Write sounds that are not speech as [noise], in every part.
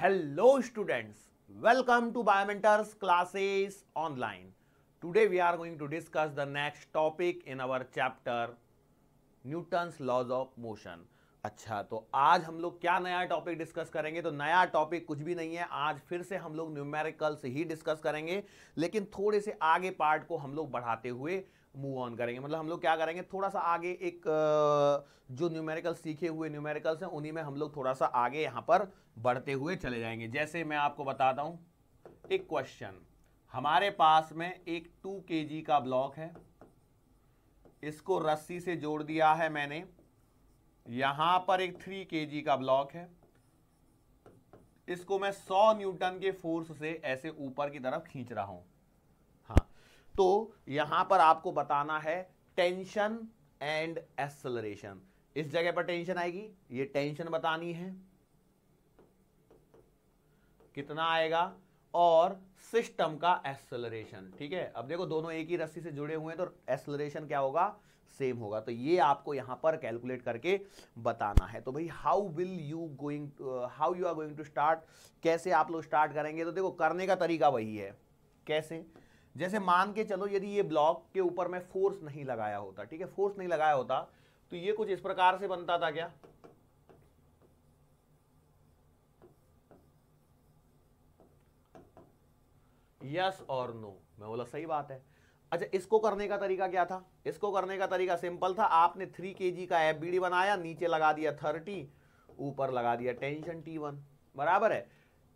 Hello students welcome to Biomentors classes online today we are going to discuss the next topic in our chapter Newton's laws of motion अच्छा तो आज हम लोग क्या नया topic discuss करेंगे तो नया टॉपिक कुछ भी नहीं है आज फिर से हम लोग न्यूमेरिकल्स ही डिस्कस करेंगे लेकिन थोड़े से आगे पार्ट को हम लोग बढ़ाते हुए मूव ऑन करेंगे मतलब हम लोग क्या करेंगे थोड़ा सा आगे एक जो न्यूमेरिकल सीखे हुए न्यूमेरिकल्स हैं उन्हीं में हम लोग थोड़ा सा आगे यहाँ पर बढ़ते हुए चले जाएंगे जैसे मैं आपको बताता हूँ एक क्वेश्चन हमारे पास में एक टू के का ब्लॉक है इसको रस्सी से जोड़ दिया है मैंने यहाँ पर एक थ्री के का ब्लॉक है इसको मैं 100 न्यूटन के फोर्स से ऐसे ऊपर की तरफ खींच रहा हूं तो यहां पर आपको बताना है टेंशन एंड एक्सलरेशन इस जगह पर टेंशन आएगी ये टेंशन बतानी है कितना आएगा और सिस्टम का एक्सलरेशन ठीक है अब देखो दोनों एक ही रस्सी से जुड़े हुए हैं तो एक्सलरेशन क्या होगा सेम होगा तो ये आपको यहां पर कैलकुलेट करके बताना है तो भाई how will you going how you are going to start कैसे आप लोग स्टार्ट करेंगे तो देखो करने का तरीका वही है कैसे जैसे मान के चलो यदि ये ब्लॉक के ऊपर मैं फोर्स नहीं लगाया होता ठीक है फोर्स नहीं लगाया होता तो ये कुछ इस प्रकार से बनता था क्या यस और नो मैं बोला सही बात है अच्छा इसको करने का तरीका क्या था इसको करने का तरीका सिंपल था आपने थ्री के जी का एफ बनाया नीचे लगा दिया थर्टी ऊपर लगा दिया टेंशन टी वन बराबर है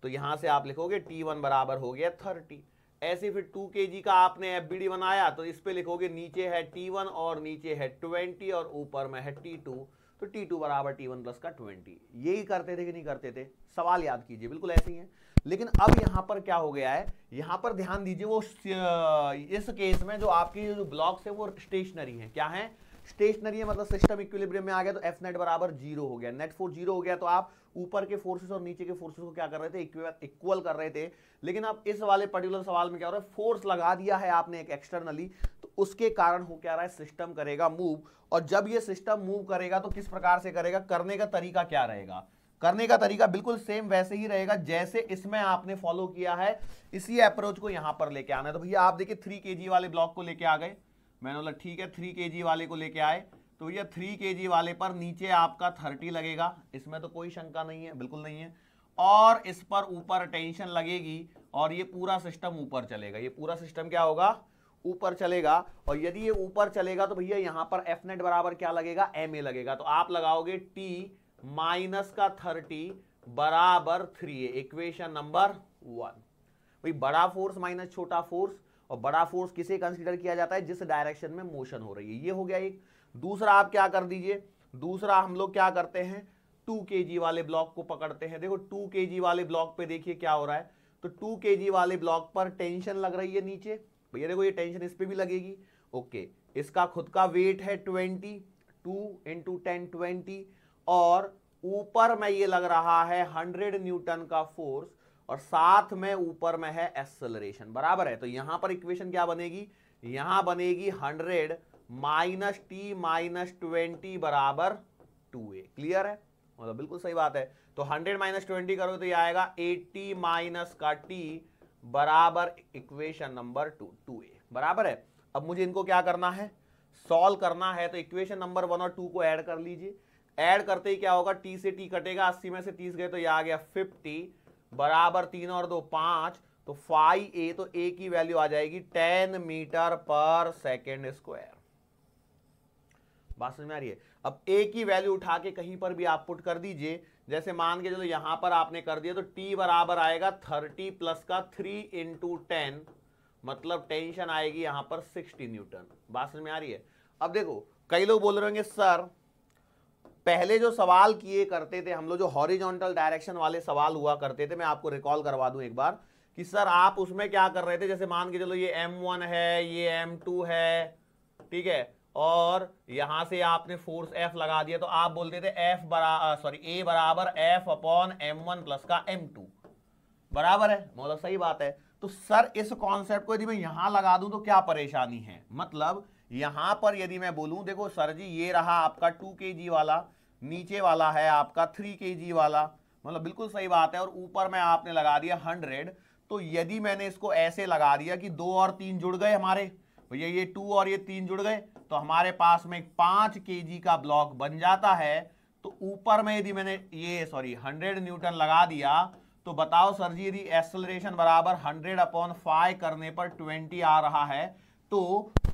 तो यहां से आप लिखोगे टी वन बराबर हो गया थर्टी ऐसे फिर टू के जी का आपने एफ बनाया तो इस पर लिखोगे नीचे है टी वन और नीचे है ट्वेंटी और ऊपर में है टी टू तो टी टू बराबर टी वन प्लस का ट्वेंटी यही करते थे कि नहीं करते थे सवाल याद कीजिए बिल्कुल ऐसे ही है लेकिन अब यहाँ पर क्या हो गया है यहाँ पर ध्यान दीजिए वो इस केस में जो आपके जो ब्लॉक्स है वो स्टेशनरी है क्या है स्टेशनरी है मतलब सिस्टम इक्विलिब्रियम में आ गया तो एफ नेट बराबर जीरो हो गया नेट फोर जीरो हो गया तो आप ऊपर के फोर्सेस और नीचे के फोर्सेस को क्या कर रहे थे इक्वल कर रहे थे लेकिन अब इस वाले पर्टिकुलर सवाल में क्या हो रहा है फोर्स लगा दिया है आपने एक एक्सटर्नली तो उसके कारण हो क्या रहा है सिस्टम करेगा मूव और जब ये सिस्टम मूव करेगा तो किस प्रकार से करेगा करने का तरीका क्या रहेगा करने का तरीका बिल्कुल सेम वैसे ही रहेगा जैसे इसमें आपने फॉलो किया है इसी अप्रोच को यहां पर लेके आना है तो भैया आप देखिए थ्री के वाले ब्लॉक को लेके आ गए मैंने बोला ठीक है थ्री के वाले को लेके आए तो भैया थ्री के वाले पर नीचे आपका थर्टी लगेगा इसमें तो कोई शंका नहीं है बिल्कुल नहीं है और इस पर ऊपर टेंशन लगेगी और ये पूरा सिस्टम ऊपर चलेगा ये पूरा सिस्टम क्या होगा ऊपर चलेगा और यदि ये ऊपर चलेगा तो भैया यहाँ पर एफ नेट बराबर क्या लगेगा एम ए लगेगा तो आप लगाओगे टी माइनस का थर्टी बराबर three a equation number one भाई बड़ा फोर्स माइनस छोटा फोर्स और बड़ा फोर्स किसे कंसिडर किया जाता है जिस डायरेक्शन में मोशन हो रही है ये हो गया एक दूसरा आप क्या कर दीजिए दूसरा हम लोग क्या करते हैं टू के वाले ब्लॉक को पकड़ते हैं देखो टू के वाले ब्लॉक पे देखिए क्या हो रहा है तो टू के वाले ब्लॉक पर टेंशन लग रही है नीचे भैया देखो ये टेंशन इस पर भी लगेगी ओके इसका खुद का वेट है twenty two into ten twenty और ऊपर में ये लग रहा है हंड्रेड न्यूटन का फोर्स और साथ में ऊपर में है एक्सेलरेशन बराबर है तो यहां पर इक्वेशन क्या बनेगी यहां बनेगी hundred minus T minus twenty बराबर टू ए क्लियर है मतलब बिल्कुल सही बात है तो हंड्रेड माइनस ट्वेंटी करोगे तो ये आएगा एट्टी माइनस का टी बराबर equation number two two a बराबर है अब मुझे इनको क्या करना है सॉल्व करना है तो इक्वेशन नंबर वन और टू को ऐड कर लीजिए ऐड करते ही क्या होगा टी से टी कटेगा अस्सी में से तीस गए तो ये आ गया फिफ्टी बराबर तीन और दो पांच तो फाइव ए तो ए की वैल्यू आ जाएगी ten metre per second square बात समझ में आ रही है अब ए की वैल्यू उठा के कहीं पर भी आप पुट कर दीजिए जैसे मान के चलो यहां पर आपने कर दिया तो टी बराबर आएगा थर्टी प्लस का थ्री इंटू टेन मतलब टेंशन आएगी यहां पर सिक्सटी न्यूटन बात समझ में आ रही है अब देखो कई लोग बोल रहे होंगे सर पहले जो सवाल किए करते थे हम लोग जो हॉरिजॉन्टल डायरेक्शन वाले सवाल हुआ करते थे मैं आपको रिकॉल करवा दूं एक बार कि सर आप उसमें क्या कर रहे थे जैसे मान के चलो ये M1 है ये M2 है ठीक है और यहां से आपने फोर्स एफ लगा दिया तो आप बोलते थे एफ बराबर सॉरी ए बराबर F upon M one plus का एम टू बराबर है मतलब सही बात है तो सर इस कॉन्सेप्ट को यदि मैं यहां लगा दूं तो क्या परेशानी है मतलब यहां पर यदि मैं बोलूं देखो सर जी ये रहा आपका टू के वाला नीचे वाला है आपका थ्री के वाला मतलब बिल्कुल सही बात है और ऊपर में आपने लगा दिया हंड्रेड तो यदि मैंने इसको ऐसे लगा दिया कि दो और तीन जुड़ गए हमारे भैया ये टू और ये तीन जुड़ गए तो हमारे पास में एक पांच के का ब्लॉक बन जाता है तो ऊपर में यदि मैंने ये सॉरी हंड्रेड न्यूटन लगा दिया तो बताओ सर जी यदि एक्सलरेशन बराबर हंड्रेड अपॉन फाइव करने पर ट्वेंटी आ रहा है तो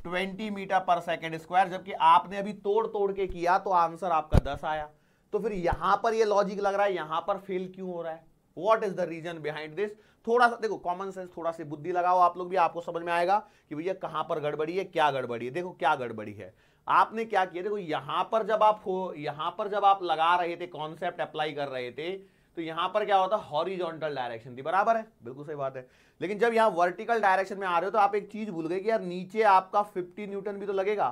twenty metre per second square जबकि आपने अभी तोड़ तोड़ के किया तो आंसर आपका दस आया तो फिर यहां पर ये लॉजिक लग रहा है यहां पर फेल क्यों हो रहा है what is the reason behind this थोड़ा सा देखो कॉमन सेंस थोड़ा सी बुद्धि लगाओ आप लोग भी आपको समझ में आएगा कि भैया कहां पर गड़बड़ी है क्या गड़बड़ी है देखो क्या गड़बड़ी है आपने क्या किया देखो यहां पर जब आप हो यहां पर जब आप लगा रहे थे कॉन्सेप्ट अप्लाई कर रहे थे तो यहां पर क्या होता है हॉरिजॉन्टल डायरेक्शन थी बराबर है बिल्कुल सही बात है लेकिन जब यहां वर्टिकल डायरेक्शन में आ रहे हो तो आप एक चीज़ भूल गए कि यार नीचे आपका 50 न्यूटन भी तो लगेगा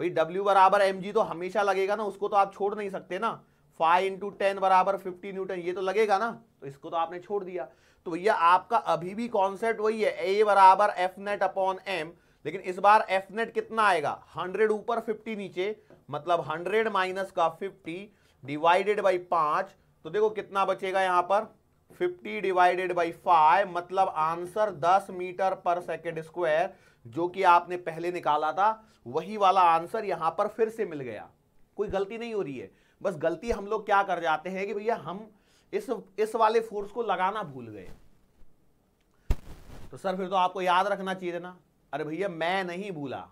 भाई डब्ल्यू बराबर एम तो हमेशा लगेगा ना उसको तो आप छोड़ नहीं सकते ना फाइव इंटू टेन बराबर फिफ्टी न्यूटन ये तो लगेगा ना तो इसको तो आपने छोड़ दिया तो भैया आपका अभी भी कॉन्सेप्ट वही है ए बराबर एफ नेट अपॉन एम लेकिन इस बार एफ नेट कितना आएगा 100 ऊपर 50 नीचे मतलब 100 माइनस का 50 डिवाइडेड बाई पांच तो देखो कितना बचेगा यहां पर 50 डिवाइडेड बाई फाइव मतलब answer 10 metre per second square जो कि आपने पहले निकाला था वही वाला आंसर यहां पर फिर से मिल गया कोई गलती नहीं हो रही है बस गलती हम लोग क्या कर जाते हैं कि भैया हम इस इस वाले फोर्स को लगाना भूल गए तो सर फिर तो आपको याद रखना चाहिए ना अरे भैया मैं नहीं भूला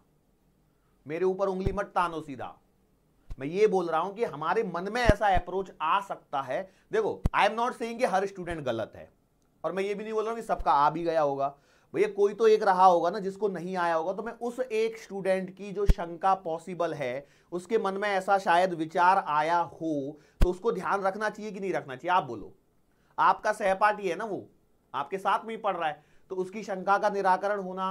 मेरे ऊपर उंगली मत तानो सीधा मैं ये बोल रहा हूं कि हमारे मन में ऐसा अप्रोच आ सकता है देखो आई एम नॉट सेइंग कि हर स्टूडेंट गलत है और मैं ये भी नहीं बोल रहा हूं कि सबका आ भी गया होगा भैया कोई तो एक रहा होगा ना जिसको नहीं आया होगा तो मैं उस एक स्टूडेंट की जो शंका पॉसिबल है उसके मन में ऐसा शायद विचार आया हो तो उसको ध्यान रखना चाहिए कि नहीं रखना चाहिए आप बोलो आपका सहपाठी है ना वो आपके साथ में ही पढ़ रहा है तो उसकी शंका का निराकरण होना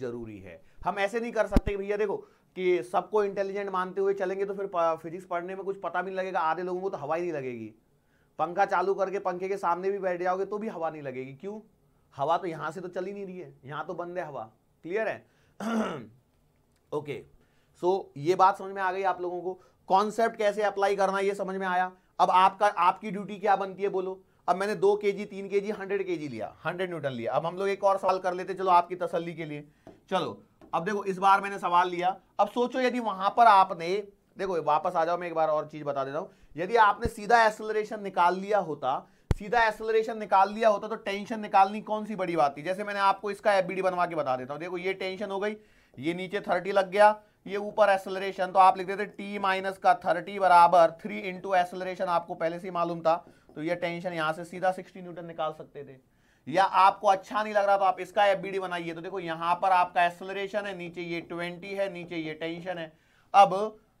जरूरी है हम ऐसे नहीं कर सकते भैया देखो कि सबको इंटेलिजेंट मानते हुए चलेंगे तो फिर फिजिक्स पढ़ने में कुछ पता भी नहीं लगेगा आधे लोगों को तो हवा ही नहीं लगेगी पंखा चालू करके पंखे के सामने भी बैठ जाओगे तो भी हवा नहीं लगेगी क्यों हवा तो यहां से तो चल ही नहीं रही है यहां तो बंद है हवा क्लियर है ओके [clears throat] सो okay. so, ये बात समझ में आ गई आप लोगों को कॉन्सेप्ट कैसे अप्लाई करना ये समझ में आया अब आपका आपकी ड्यूटी क्या बनती है बोलो अब मैंने दो के जी तीन के जी हंड्रेड के जी लिया हंड्रेड न्यूटन लिया अब हम लोग एक और सवाल कर लेते चलो आपकी तसली के लिए चलो अब देखो इस बार मैंने सवाल लिया अब सोचो यदि वहां पर आपने देखो वापस आ जाओ मैं एक बार और चीज बता देता हूँ यदि आपने सीधा एक्सलरेशन निकाल लिया होता सीधा एक्सलरेशन निकाल लिया होता तो टेंशन निकालनी कौन सी बड़ी बात थी जैसे मैंने आपको इसका एफ बनवा के बता देता हूँ देखो ये टेंशन हो गई ये नीचे थर्टी लग गया ये ऊपर एक्सलरेशन तो आप लिख देते टी माइनस का थर्टी बराबर थ्री इंटू एक्सलरेशन आपको पहले से मालूम था तो ये टेंशन यहाँ से सीधा सिक्सटी न्यूटन निकाल सकते थे या आपको अच्छा नहीं लग रहा तो आप इसका एफ बनाइए तो देखो यहाँ पर आपका एक्सलरेशन है नीचे ये ट्वेंटी है नीचे ये टेंशन है अब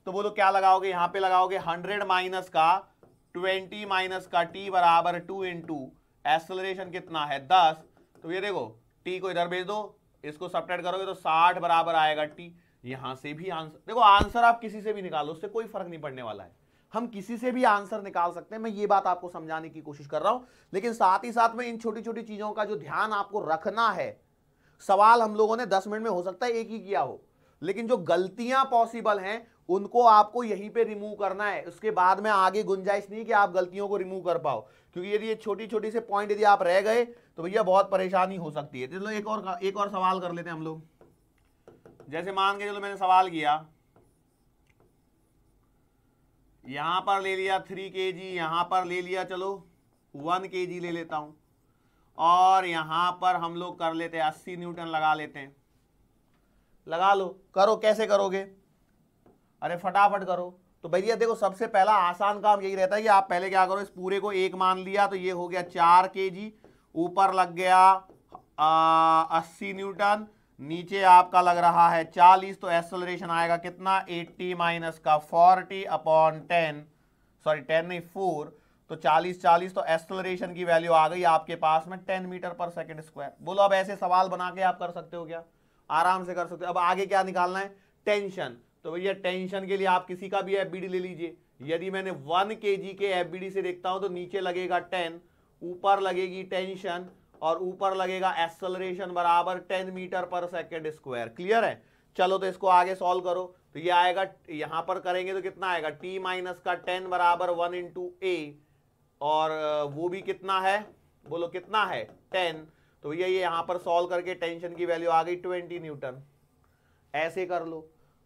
तो बोलो क्या लगाओगे यहाँ पे लगाओगे हंड्रेड माइनस का ट्वेंटी माइनस का टी बराबर टू इंटू एसलरेशन कितना है दस तो ये देखो टी को इधर भेज दो इसको सपरेट करोगे तो साठ बराबर आएगा टी यहां से भी आंसर देखो आंसर आप किसी से भी निकालो उससे कोई फर्क नहीं पड़ने वाला है हम किसी से भी आंसर निकाल सकते हैं मैं ये बात आपको समझाने की कोशिश कर रहा हूं लेकिन साथ ही साथ में इन छोटी छोटी चीजों का जो ध्यान आपको रखना है सवाल हम लोगों ने दस मिनट में हो सकता है एक ही किया हो लेकिन जो गलतियां पॉसिबल हैं उनको आपको यहीं पे रिमूव करना है उसके बाद में आगे गुंजाइश नहीं कि आप गलतियों को रिमूव कर पाओ क्योंकि यदि ये छोटी छोटी से पॉइंट यदि आप रह गए तो भैया बहुत परेशानी हो सकती है चलो एक और एक और सवाल कर लेते हैं हम लोग जैसे मान के चलो मैंने सवाल किया यहां पर ले लिया थ्री के जी यहां पर ले लिया चलो वन के जी ले लेता हूं और यहां पर हम लोग कर लेते हैं अस्सी न्यूटन लगा लेते हैं लगा लो करो कैसे करोगे अरे फटाफट करो तो भैया देखो सबसे पहला आसान काम यही रहता है कि आप पहले क्या करो इस पूरे को एक मान लिया तो ये हो गया चार के जी ऊपर लग गया अस्सी न्यूटन नीचे आपका लग रहा है चालीस तो एक्सलरेशन आएगा कितना एट्टी माइनस का forty upon ten sorry ten नहीं फोर तो चालीस चालीस तो एक्सलरेशन की वैल्यू आ गई आपके पास में ten metre per second square बोलो अब ऐसे सवाल बना के आप कर सकते हो क्या आराम से कर सकते हो अब आगे क्या निकालना है टेंशन तो भैया टेंशन के लिए आप किसी का भी एफ ले लीजिए यदि मैंने वन के के एफ से देखता हूँ तो नीचे लगेगा टेन ऊपर लगेगी टेंशन और ऊपर लगेगा एक्सलरेशन बराबर ten metre per second square clear है चलो तो इसको आगे सॉल्व करो तो ये आएगा यहाँ पर करेंगे तो कितना आएगा टी माइनस का टेन बराबर वन इंटू ए और वो भी कितना है बोलो कितना है टेन तो भैया ये यहाँ पर सॉल्व करके टेंशन की वैल्यू आ गई ट्वेंटी न्यूटन ऐसे कर लो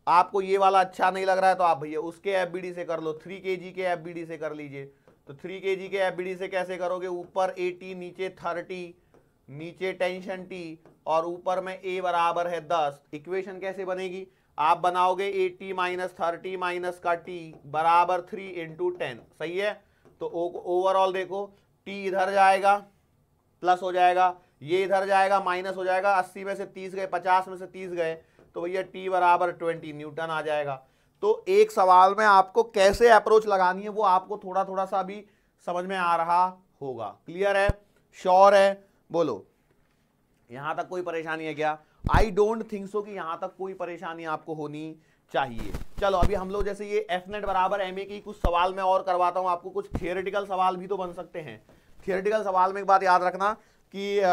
आपको ये वाला अच्छा नहीं लग रहा है तो आप भैया उसके एफ से कर लो थ्री के जी के एफ से कर लीजिए तो थ्री के जी के एफ से कैसे करोगे ऊपर एटी नीचे थर्टी नीचे टेंशन टी और ऊपर में ए बराबर है दस इक्वेशन कैसे बनेगी आप बनाओगे एटी माइनस थर्टी माइनस का टी बराबर थ्री इंटू टेन सही है तो ओवरऑल देखो टी इधर जाएगा प्लस हो जाएगा ये इधर जाएगा माइनस हो जाएगा अस्सी में से तीस गए पचास में से तीस गए तो भैया टी बराबर ट्वेंटी न्यूटन आ जाएगा तो एक सवाल में आपको कैसे अप्रोच लगानी है वो आपको थोड़ा थोड़ा सा भी समझ में आ रहा होगा क्लियर है श्योर है बोलो यहां तक कोई परेशानी है क्या आई डोंट थिंक सो कि यहां तक कोई परेशानी आपको होनी चाहिए चलो अभी हम लोग जैसे ये एफ नेट बराबर एम की कुछ सवाल मैं और करवाता हूं आपको कुछ थियोरिटिकल सवाल भी तो बन सकते हैं थियोरिटिकल सवाल में एक बात याद रखना कि आ,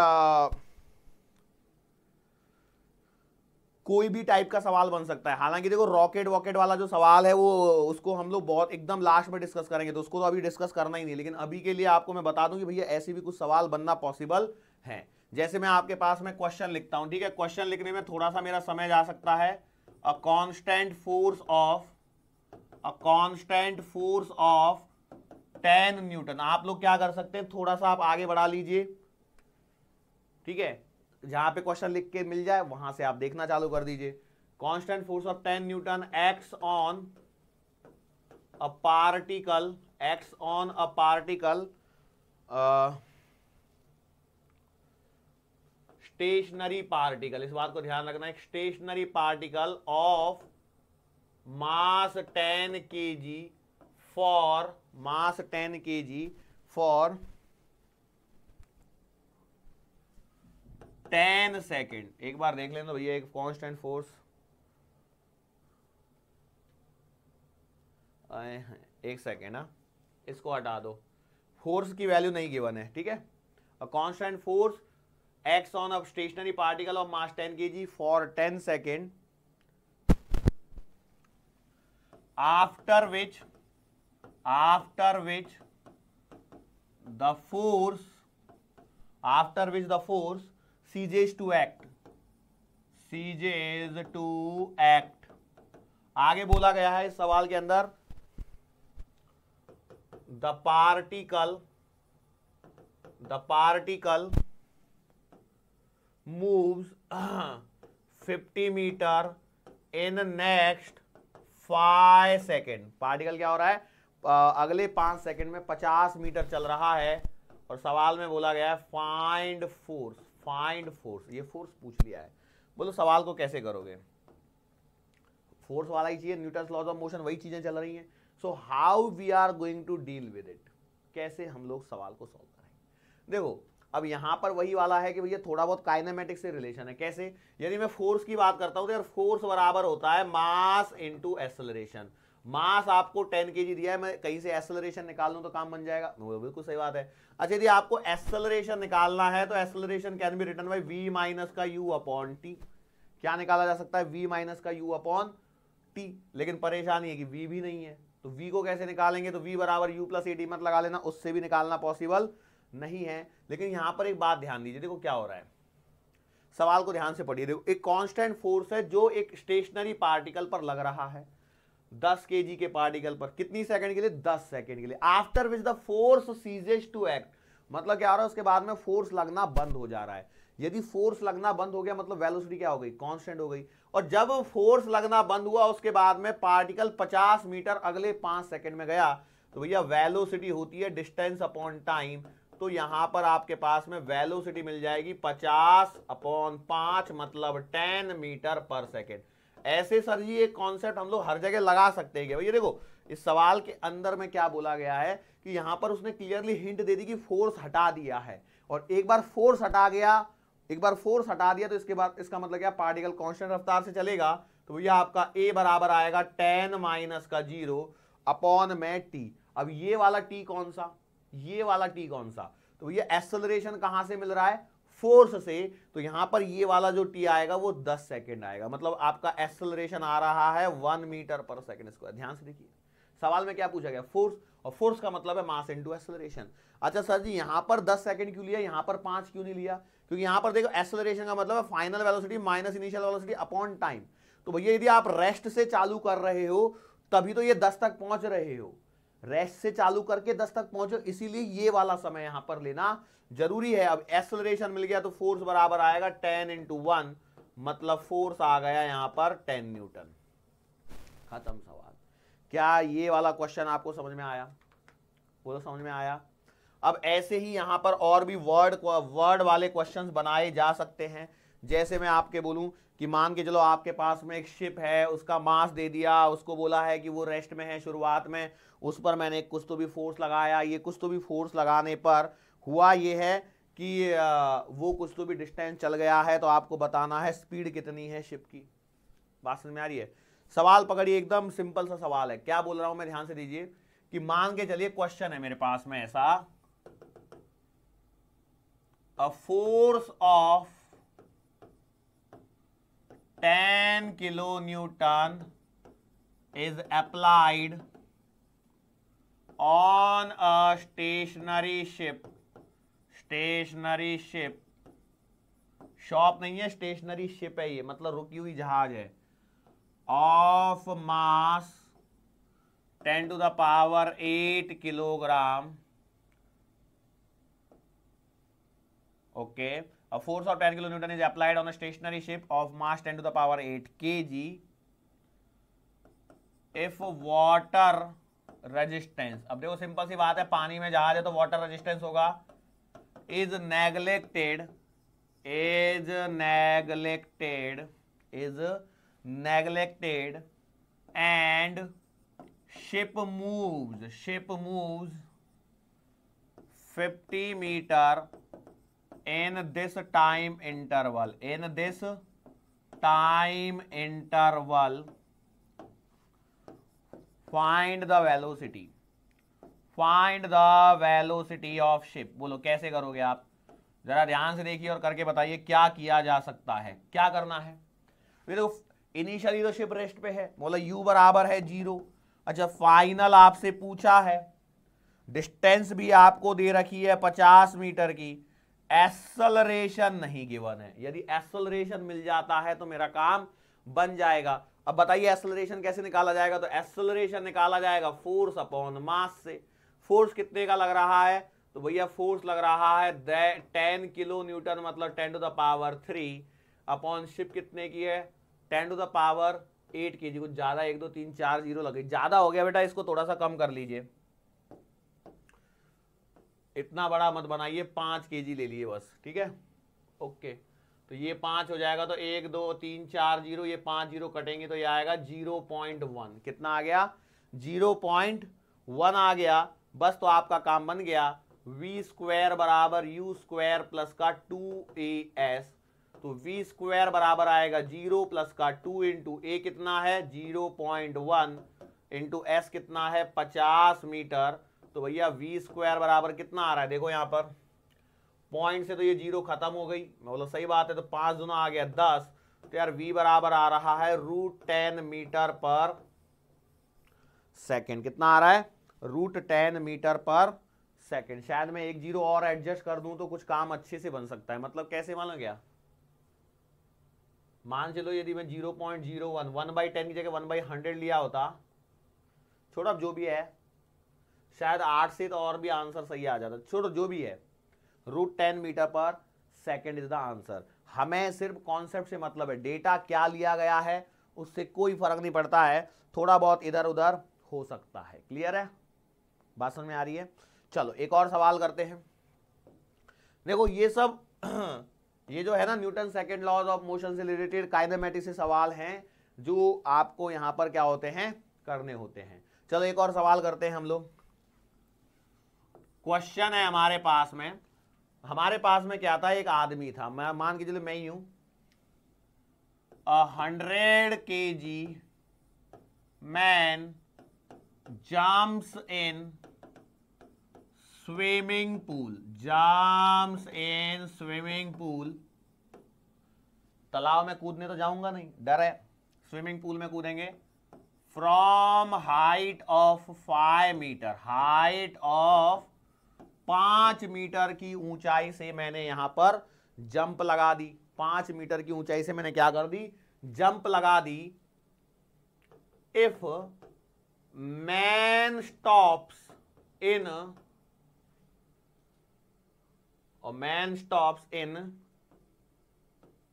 कोई भी टाइप का सवाल बन सकता है हालांकि देखो रॉकेट वॉकेट वाला जो सवाल है वो उसको हम लोग बहुत एकदम लास्ट में डिस्कस करेंगे तो उसको तो अभी डिस्कस करना ही नहीं लेकिन अभी के लिए आपको मैं बता दूं कि भैया ऐसे भी कुछ सवाल बनना पॉसिबल है जैसे मैं आपके पास में क्वेश्चन लिखता हूं ठीक है क्वेश्चन लिखने में थोड़ा सा मेरा समय जा सकता है a constant force of a constant force of ten newton आप लोग क्या कर सकते हैं थोड़ा सा आप आगे बढ़ा लीजिए ठीक है जहां पे क्वेश्चन लिख के मिल जाए वहां से आप देखना चालू कर दीजिए constant force of 10 newton acts on a particle acts on a particle stationary particle इस बात को ध्यान रखना एक stationary particle of mass 10 kg for mass 10 kg for ten second एक बार देख लेना तो भैया एक कॉन्स्टेंट फोर्स एक सेकेंड ना हाँ. इसको हटा दो फोर्स की वैल्यू नहीं गिवन है ठीक है a force acts on a stationary particle of mass ten K G for ten second after which after which the force after which the force ceases to act ceases to act आगे बोला गया है इस सवाल के अंदर the particle the particle moves 50 metre in next five second particle क्या हो रहा है आ, अगले पांच सेकेंड में पचास मीटर चल रहा है और सवाल में बोला गया है फाइंड फोर्स फाइंड फोर्स ये फोर्स पूछ लिया है बोलो सवाल को कैसे करोगे फोर्स वाला ही चाहिए न्यूटन लॉज ऑफ मोशन वही चीजें चल रही हैं so how we are going to deal with it कैसे हम लोग सवाल को सॉल्व करें देखो अब यहां पर वही वाला है कि भैया थोड़ा बहुत काइनामेटिक्स से रिलेशन है कैसे यदि मैं फोर्स की बात करता हूं तो यार फोर्स बराबर होता है मास इंटू एसलरेशन मास आपको 10 केजी दिया है मैं कहीं से एसलरेशन निकाल लूँ तो काम बन जाएगा बिल्कुल सही बात है अच्छा यदि आपको एसलरेशन निकालना है तो acceleration can be written by V minus का यू अपॉन टी क्या निकाला जा सकता है वी माइनस का यू अपॉन टी लेकिन परेशानी है कि वी भी नहीं है तो वी को कैसे निकालेंगे तो वी बराबर यू प्लस ए टी मत लगा लेना उससे भी निकालना पॉसिबल नहीं है लेकिन यहां पर एक बात ध्यान दीजिए देखो क्या हो रहा है सवाल को ध्यान से पढ़िए देखो एक कांस्टेंट फोर्स है जो एक स्टेशनरी पार्टिकल पर लग रहा है 10 के के पार्टिकल पर कितनी सेकंड के लिए 10 सेकंड के लिए after which the force ceases to act मतलब क्या हो रहा है उसके बाद में फोर्स लगना बंद हो जा रहा है यदि फोर्स लगना बंद हो गया मतलब वेलोसिटी क्या हो गई कांस्टेंट हो गई और जब फोर्स लगना बंद हुआ उसके बाद में पार्टिकल 50 मीटर अगले पांच सेकंड में गया तो भैया वेलोसिटी होती है डिस्टेंस अपॉन टाइम तो यहां पर आपके पास में वेलोसिटी मिल जाएगी 50 अपॉन पांच मतलब 10 मीटर पर सेकेंड ऐसे सर जी एक कॉन्सेप्ट हम लोग हर जगह लगा सकते हैं भैया देखो इस सवाल के अंदर में क्या बोला गया है कि यहां पर उसने क्लियरली हिंट दे दी कि फोर्स हटा दिया है और एक बार फोर्स हटा गया एक बार फोर्स हटा दिया तो इसके बाद इसका मतलब क्या पार्टिकल कॉन्स्टेंट रफ्तार से चलेगा तो भैया आपका ए बराबर आएगा टेन माइनस का जीरो अपॉन में टी अब ये वाला टी कौन सा ये वाला टी कौन सा तो भैया एक्सलरेशन कहां से मिल रहा है फोर्स से तो यहां पर ये वाला जो टी आएगा वो 10 सेकेंड आएगा मतलब आपका एक्सलरेशन आ रहा है one metre per second square ध्यान से देखिए सवाल में क्या पूछा गया फोर्स और फोर्स का मतलब है मास इनटू एक्सलरेशन अच्छा सर जी यहां पर 10 सेकंड क्यों लिया यहां पर पांच क्यों नहीं लिया क्योंकि यहां पर देखो एक्सलरेशन का मतलब है final velocity minus initial velocity upon time तो भैया यदि आप रेस्ट से चालू कर रहे हो तभी तो ये दस तक पहुंच रहे हो रेस्ट से चालू करके दस तक पहुंचो इसीलिए ये वाला समय यहां पर लेना जरूरी है अब एक्सलरेशन मिल गया तो फोर्स बराबर आएगा टेन इंटू वन मतलब फोर्स आ गया यहां पर टेन न्यूटन खत्म सवाल क्या ये वाला क्वेश्चन आपको समझ में आया बोलो समझ में आया अब ऐसे ही यहां पर और भी वर्ड वर्ड वाले क्वेश्चंस बनाए जा सकते हैं जैसे मैं आपके बोलूं कि मान के चलो आपके पास में एक शिप है उसका मास दे दिया उसको बोला है कि वो रेस्ट में है शुरुआत में उस पर मैंने कुछ तो भी फोर्स लगाया ये कुछ तो भी फोर्स लगाने पर हुआ ये है कि वो कुछ तो भी डिस्टेंस चल गया है तो आपको बताना है स्पीड कितनी है शिप की बात समझ में आ रही है सवाल पकड़िए एकदम सिंपल सा सवाल है क्या बोल रहा हूं मैं ध्यान से दीजिए कि मान के चलिए क्वेश्चन है मेरे पास में ऐसा a force of ten kilo newton is applied on a stationary ship stationary ship shop नहीं है स्टेशनरी शिप है ये मतलब रुकी हुई जहाज है of mass ten to the power eight kilogram okay okay. A force of 10 kN is applied on a stationary ship of mass 10 to the power 8 kg if water resistance ab dekho simple si baat hai pani mein jahaz hai to water resistance hoga is neglected is neglected is neglected and ship moves ship moves 50 meter in this time interval in this time interval find the velocity find the velocity of ship बोलो कैसे करोगे आप जरा ध्यान से देखिए और करके बताइए क्या किया जा सकता है क्या करना है देखो इनिशियली तो शिप रेस्ट पे है बोलो यू बराबर है जीरो अच्छा फाइनल आपसे पूछा है डिस्टेंस भी आपको दे रखी है पचास मीटर की एक्सलरेशन नहीं गिवन है यदि एक्सलरेशन मिल जाता है तो मेरा काम बन जाएगा अब बताइए एक्सलरेशन कैसे निकाला जाएगा तो एक्सलरेशन निकाला जाएगा फोर्स अपॉन मास से फोर्स कितने का लग रहा है तो भैया फोर्स लग रहा है टेन किलो न्यूटन मतलब ten to the power three upon ship कितने की है ten to the power eight K G कुछ ज़्यादा एक दो तीन चार जीरो लगे ज़्यादा हो गया बेटा इसको थोड़ा सा कम कर लीजिए इतना बड़ा मत बनाइए पाँच के ले लिए बस ठीक है ओके तो ये पाँच हो जाएगा तो एक दो तीन चार जीरो ये पाँच जीरो कटेंगे तो ये आएगा जीरो पॉइंट वन कितना आ गया जीरो पॉइंट वन आ गया बस तो आपका काम बन गया वी स्क्वायर बराबर यू स्क्वायर प्लस का टू ए एस तो वी स्क्वायर बराबर आएगा जीरो प्लस का टू इंटू ए कितना है zero point one into S कितना है पचास मीटर तो भैया वी स्क्वायर बराबर कितना आ रहा है देखो यहाँ पर पॉइंट से तो ये जीरो खत्म हो गई मैं बोला सही बात है तो पांच दोनों आ गया दस तो यार वी बराबर आ रहा है root ten metre per second कितना आ रहा है root ten metre per second शायद मैं एक जीरो और एडजस्ट कर दूं तो कुछ काम अच्छे से बन सकता है मतलब कैसे मानो गया मान चलो यदि मैं zero point zero one one by ten की जगह वन बाई हंड्रेड लिया होता छोटा जो भी है शायद आठ से तो और भी आंसर सही आ जाता छोटो जो भी है root ten metre per second is the answer हमें सिर्फ कॉन्सेप्ट से मतलब है डेटा क्या लिया गया है उससे कोई फर्क नहीं पड़ता है थोड़ा बहुत इधर उधर हो सकता है क्लियर है बात समझ में आ रही है चलो एक और सवाल करते हैं देखो ये सब [clears throat] ये जो है ना Newton second laws of motion से रिलेटेड कायनेमेटिक से सवाल हैं जो आपको यहाँ पर क्या होते हैं करने होते हैं चलो एक और सवाल करते हैं हम लोग क्वेश्चन है हमारे पास में हमारे पास में क्या था एक आदमी था मैं मान के चलो मैं ही हूं hundred K G man jumps in swimming pool jumps in swimming pool तालाब में कूदने तो जाऊंगा नहीं डर है स्विमिंग पूल में कूदेंगे from height of five metre height of पांच मीटर की ऊंचाई से मैंने यहां पर जंप लगा दी पांच मीटर की ऊंचाई से मैंने क्या कर दी जंप लगा दी इफ मैन स्टॉप्स इन और man stops in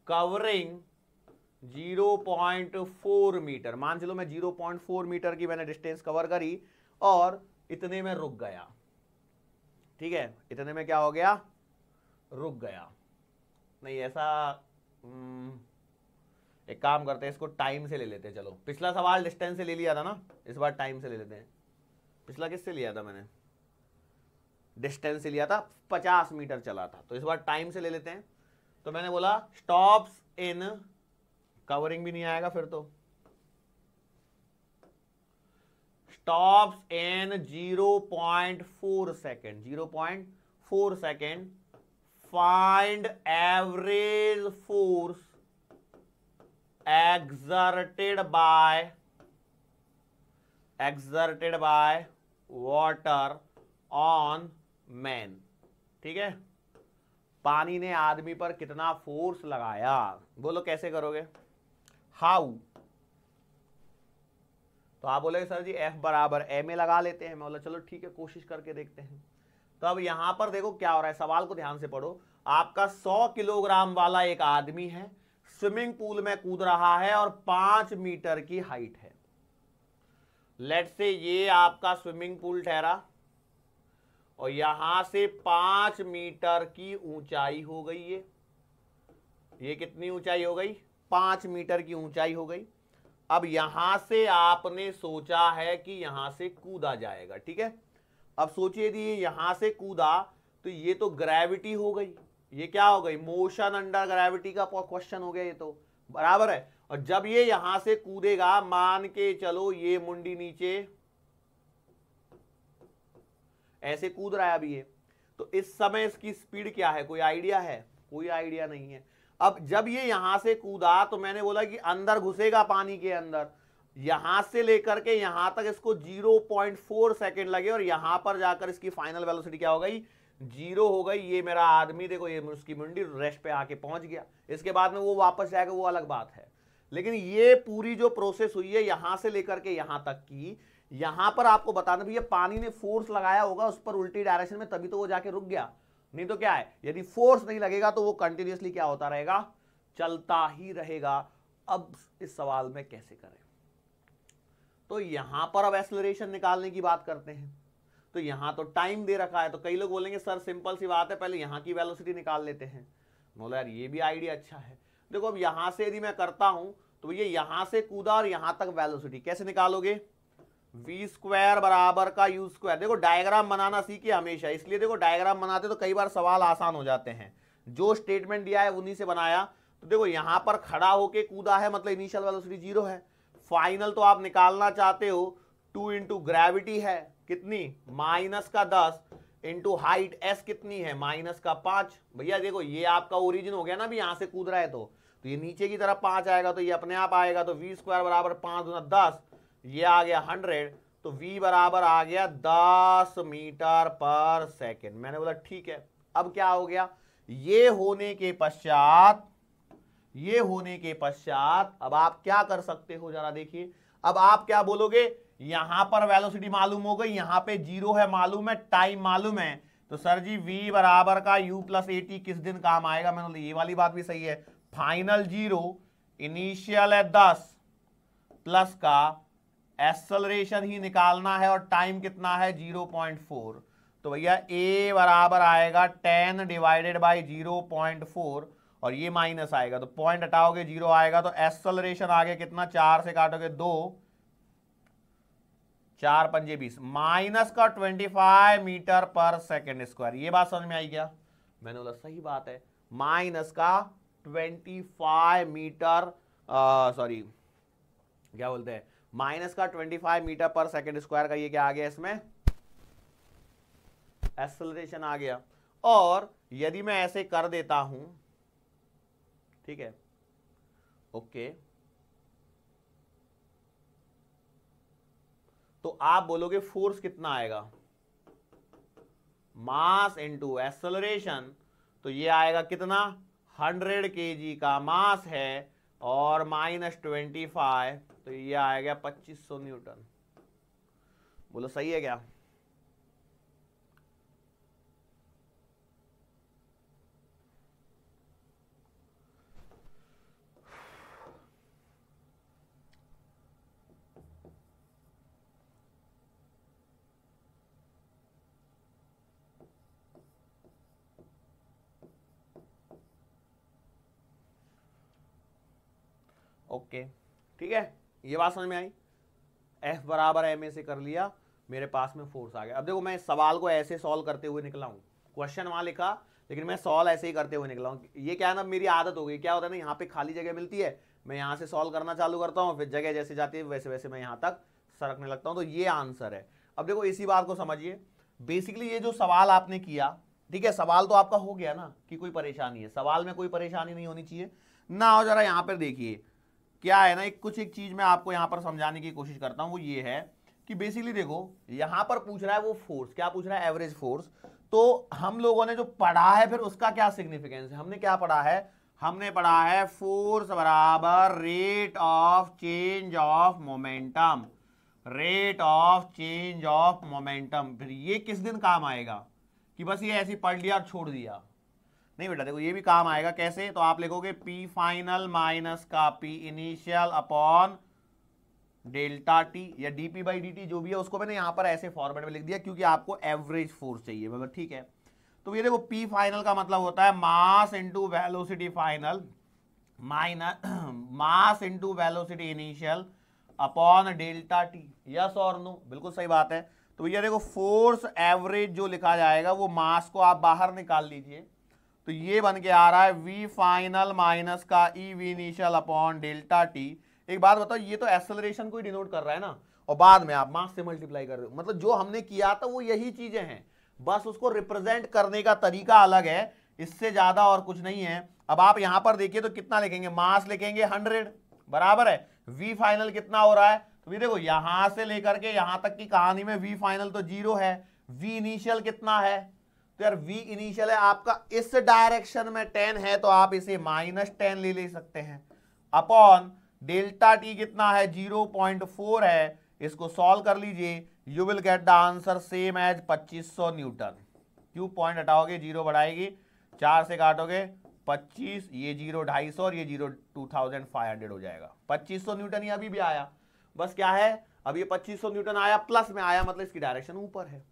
covering 0.4 metre मान चलो मैं 0.4 मीटर की मैंने डिस्टेंस कवर करी और इतने में रुक गया ठीक है इतने में क्या हो गया रुक गया नहीं ऐसा एक काम करते हैं इसको टाइम से ले लेते हैं चलो पिछला सवाल डिस्टेंस से ले लिया था ना इस बार टाइम से ले लेते हैं पिछला किससे लिया था मैंने डिस्टेंस से लिया था 50 मीटर चला था तो इस बार टाइम से ले लेते हैं तो मैंने बोला स्टॉप्स इन कवरिंग भी नहीं आएगा फिर तो stop in zero point four second zero point four second find average force exerted by exerted by water on man ठीक है पानी ने आदमी पर कितना फोर्स लगाया बोलो कैसे करोगे हाउ तो आप बोले सर जी एफ बराबर एम ए लगा लेते हैं मैं बोला चलो ठीक है कोशिश करके देखते हैं तो अब यहाँ पर देखो क्या हो रहा है सवाल को ध्यान से पढ़ो आपका सौ किलोग्राम वाला एक आदमी है स्विमिंग पूल में कूद रहा है और पांच मीटर की हाइट है लेट से ये आपका स्विमिंग पूल ठहरा और यहां से पांच मीटर की ऊंचाई हो गई ये ये कितनी ऊंचाई हो गई पांच मीटर की ऊंचाई हो गई अब यहां से आपने सोचा है कि यहां से कूदा जाएगा ठीक है अब सोचिए यदि यहां से कूदा तो ये तो ग्रेविटी हो गई ये क्या हो गई मोशन अंडर ग्रेविटी का क्वेश्चन हो गया ये तो बराबर है और जब ये यहां से कूदेगा मान के चलो ये मुंडी नीचे ऐसे कूद रहा है अभी ये तो इस समय इसकी स्पीड क्या है कोई आइडिया है कोई आइडिया नहीं है अब जब ये यहां से कूदा तो मैंने बोला कि अंदर घुसेगा पानी के अंदर यहां से लेकर के यहां तक इसको 0.4 सेकंड लगे और यहां पर जाकर इसकी फाइनल वेलोसिटी क्या हो गई जीरो हो गई ये मेरा आदमी देखो ये उसकी मुंडी रेस्ट पे आके पहुंच गया इसके बाद में वो वापस जाएगा वो अलग बात है लेकिन ये पूरी जो प्रोसेस हुई है यहां से लेकर के यहां तक की यहां पर आपको बताना भैया पानी ने फोर्स लगाया होगा उस पर उल्टी डायरेक्शन में तभी तो वो जाके रुक गया नहीं तो क्या है यदि फोर्स नहीं लगेगा तो वो कंटिन्यूसली क्या होता रहेगा चलता ही रहेगा अब इस सवाल में कैसे करें तो यहां पर अब एसलरेशन निकालने की बात करते हैं तो यहां तो टाइम दे रखा है तो कई लोग बोलेंगे सर सिंपल सी बात है पहले यहां की वेलोसिटी निकाल लेते हैं बोला यार ये भी आइडिया अच्छा है देखो अब यहां से यदि मैं करता हूं तो ये यहां से कूदा और यहां तक वेलोसिटी कैसे निकालोगे वी स्क्वायर बराबर का यू स्क्वायर देखो डायग्राम बनाना सीखिए हमेशा इसलिए देखो डायग्राम बनाते तो कई बार सवाल आसान हो जाते हैं जो स्टेटमेंट दिया है उन्हीं से बनाया तो देखो यहां पर खड़ा होके कूदा है मतलब इनिशियल वेलोसिटी जीरो है फाइनल तो आप निकालना चाहते हो टू इंटू ग्रेविटी है कितनी माइनस का दस इंटू हाइट एस कितनी है माइनस का पांच भैया देखो ये आपका ओरिजिन हो गया ना भी यहां से कूद रहा है तो, तो ये नीचे की तरफ पांच आएगा तो ये अपने आप आएगा तो वी स्क्वायर बराबर पांच दस ये आ गया हंड्रेड तो v बराबर आ गया दस मीटर पर सेकेंड मैंने बोला ठीक है अब क्या हो गया ये होने के पश्चात ये होने के पश्चात अब आप क्या कर सकते हो जरा देखिए अब आप क्या बोलोगे यहां पर वेलोसिटी मालूम हो गई यहां पे जीरो है मालूम है टाइम मालूम है तो सर जी v बराबर का u प्लस एटी किस दिन काम आएगा मैंने ये वाली बात भी सही है फाइनल जीरो इनिशियल है दस प्लस का एक्सलरेशन ही निकालना है और टाइम कितना है 0.4 तो भैया ए बराबर आएगा 10 डिवाइडेड बाय 0.4 और ये माइनस आएगा तो पॉइंट हटाओगे जीरो आएगा तो एक्सलरेशन आगे कितना चार से काटोगे दो चार पंजे बीस माइनस का 25 मीटर पर सेकेंड स्क्वायर ये बात समझ में आई क्या मैंने बोला सही बात है माइनस का 25 मीटर सॉरी क्या बोलते हैं माइनस का 25 मीटर पर सेकेंड स्क्वायर का ये क्या आ गया इसमें एक्सलरेशन आ गया और यदि मैं ऐसे कर देता हूं ठीक है ओके तो आप बोलोगे फोर्स कितना आएगा मास इंटू एक्सलरेशन तो ये आएगा कितना 100 केजी का मास है और माइनस ट्वेंटी फाइव तो ये आ गया 2500 न्यूटन बोलो सही है क्या ओके okay. ठीक है ये बात समझ में आई एफ बराबर एम ए से कर लिया मेरे पास में फोर्स आ गया अब देखो मैं इस सवाल को ऐसे सॉल्व करते हुए निकला हूँ क्वेश्चन वहाँ लिखा लेकिन मैं सॉल्व ऐसे ही करते हुए निकला हूँ ये क्या है ना मेरी आदत हो गई क्या होता है ना यहाँ पे खाली जगह मिलती है मैं यहाँ से सॉल्व करना चालू करता हूँ फिर जगह जैसे जाती है वैसे वैसे मैं यहाँ तक सरकने लगता हूँ तो ये आंसर है अब देखो इसी बात को समझिए बेसिकली ये जो सवाल आपने किया ठीक है सवाल तो आपका हो गया ना कि कोई परेशानी है सवाल में कोई परेशानी नहीं होनी चाहिए ना हो जरा यहाँ पर देखिए क्या है ना एक कुछ एक चीज मैं आपको यहां पर समझाने की कोशिश करता हूं वो ये है कि बेसिकली देखो यहां पर पूछ रहा है वो फोर्स क्या पूछ रहा है एवरेज फोर्स तो हम लोगों ने जो पढ़ा है फिर उसका क्या सिग्निफिकेंस है हमने क्या पढ़ा है हमने पढ़ा है फोर्स बराबर rate of change of momentum rate of change of momentum फिर ये किस दिन काम आएगा कि बस ये ऐसी पढ़ लिया और छोड़ दिया नहीं बेटा देखो ये भी काम आएगा कैसे तो आप लिखोगे पी फाइनल माइनस का P initial upon delta T या डी पी बाई डी जो भी है उसको मैंने यहां पर ऐसे फॉर्मेट में लिख दिया क्योंकि आपको एवरेज फोर्स चाहिए मतलब ठीक है तो ये देखो पी फाइनल का मतलब होता है mass into velocity final minus mass into velocity initial upon delta T yes और नो बिल्कुल सही बात है तो ये देखो फोर्स एवरेज जो लिखा जाएगा वो मास को आप बाहर निकाल लीजिए तो ये बन के आ रहा है वी फाइनल माइनस का ई V initial upon delta T एक बात बताओ ये तो एसेलरेशन को ही डिनोट कर रहा है ना और बाद में आप मास से मल्टीप्लाई कर रहे हो मतलब जो हमने किया था वो यही चीजें हैं बस उसको रिप्रेजेंट करने का तरीका अलग है इससे ज्यादा और कुछ नहीं है अब आप यहां पर देखिए तो कितना लिखेंगे मास लिखेंगे हंड्रेड बराबर है वी फाइनल कितना हो रहा है तो भी देखो यहां से लेकर के यहां तक की कहानी में वी फाइनल तो जीरो है वी इनिशियल कितना है तो यार v इनिशियल है आपका इस डायरेक्शन में टेन है तो आप इसे माइनस टेन ले ले सकते हैं अपॉन डेल्टा टी कितना है जीरो पॉइंट फोर है इसको सॉल्व कर लीजिए you will get the answer same as पच्चीस सौ न्यूटन क्यू पॉइंट हटाओगे जीरो बढ़ाएगी चार से काटोगे पच्चीस ये जीरो ढाई सौ और ये zero two thousand five hundred हो जाएगा पच्चीस सौ न्यूटन ये अभी भी आया बस क्या है अब ये पच्चीस सौ न्यूटन आया प्लस में आया मतलब इसकी डायरेक्शन ऊपर है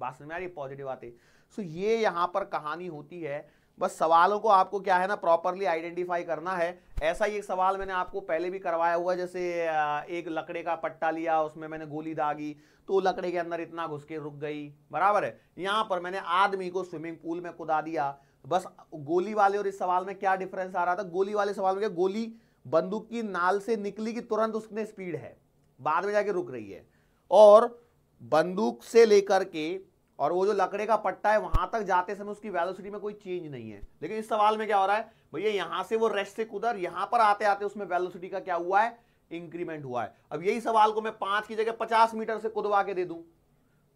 बात समझ में आ रही पॉजिटिव आती है सो ये यहाँ पर कहानी होती है बस सवालों को आपको क्या है ना प्रॉपरली आइडेंटिफाई करना है ऐसा ही एक सवाल मैंने आपको पहले भी करवाया हुआ जैसे एक लकड़े का पट्टा लिया उसमें मैंने गोली दागी तो लकड़े के अंदर इतना घुस के रुक गई बराबर है यहाँ पर मैंने आदमी को स्विमिंग पूल में कुदा दिया बस गोली वाले और इस सवाल में क्या डिफरेंस आ रहा था गोली वाले सवाल में क्या गोली बंदूक की नाल से निकली कि तुरंत उसने स्पीड है बाद में जाके रुक रही है और बंदूक से लेकर के और वो जो लकड़े का पट्टा है वहां तक जाते समय उसकी वेलोसिटी में कोई चेंज नहीं है लेकिन इस सवाल में क्या हो रहा है भैया यहां से वो रेस्ट से कुदर यहां पर आते आते उसमें वेलोसिटी का क्या हुआ है इंक्रीमेंट हुआ है अब यही सवाल को मैं पांच की जगह पचास मीटर से कुदवा के दे दू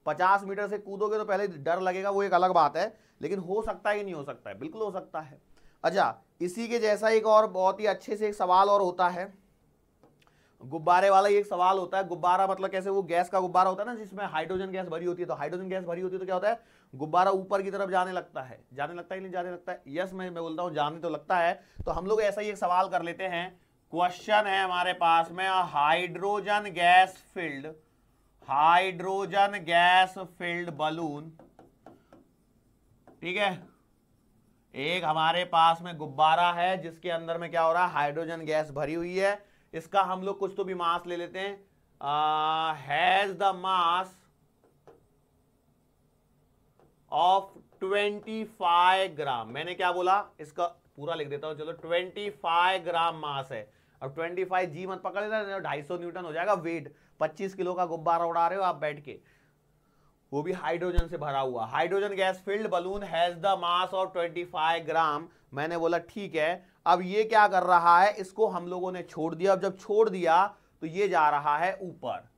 पचास मीटर से कूदोगे तो पहले डर लगेगा वो एक अलग बात है लेकिन हो सकता है कि नहीं हो सकता है बिल्कुल हो सकता है अच्छा इसी के जैसा एक और बहुत ही अच्छे से एक सवाल और होता है गुब्बारे वाला ही एक सवाल होता है गुब्बारा मतलब कैसे वो गैस का गुब्बारा होता है ना जिसमें हाइड्रोजन गैस भरी होती है तो हाइड्रोजन गैस भरी होती है तो क्या होता है गुब्बारा ऊपर की तरफ जाने लगता है जाने लगता है नहीं जाने लगता है यस मैं मैं बोलता हूँ जाने तो लगता है तो हम लोग ऐसा ही एक सवाल कर लेते हैं क्वेश्चन है हमारे पास में hydrogen gas filled hydrogen gas filled balloon ठीक है एक हमारे पास में गुब्बारा है जिसके अंदर में क्या हो रहा है हाइड्रोजन गैस भरी हुई है इसका हम लोग कुछ तो भी मास ले लेते हैं has the mass of 25 gram मैंने क्या बोला इसका पूरा लिख देता हूं चलो 25 ग्राम मास है अब 25 जी मत पकड़ लेना तो ढाई सौ न्यूटन हो जाएगा वेट 25 किलो का गुब्बारा उड़ा रहे हो आप बैठ के वो भी हाइड्रोजन से भरा हुआ hydrogen gas filled balloon has the mass of 25 gram मैंने बोला ठीक है अब ये क्या कर रहा है इसको हम लोगों ने छोड़ दिया अब जब छोड़ दिया तो ये जा रहा है ऊपर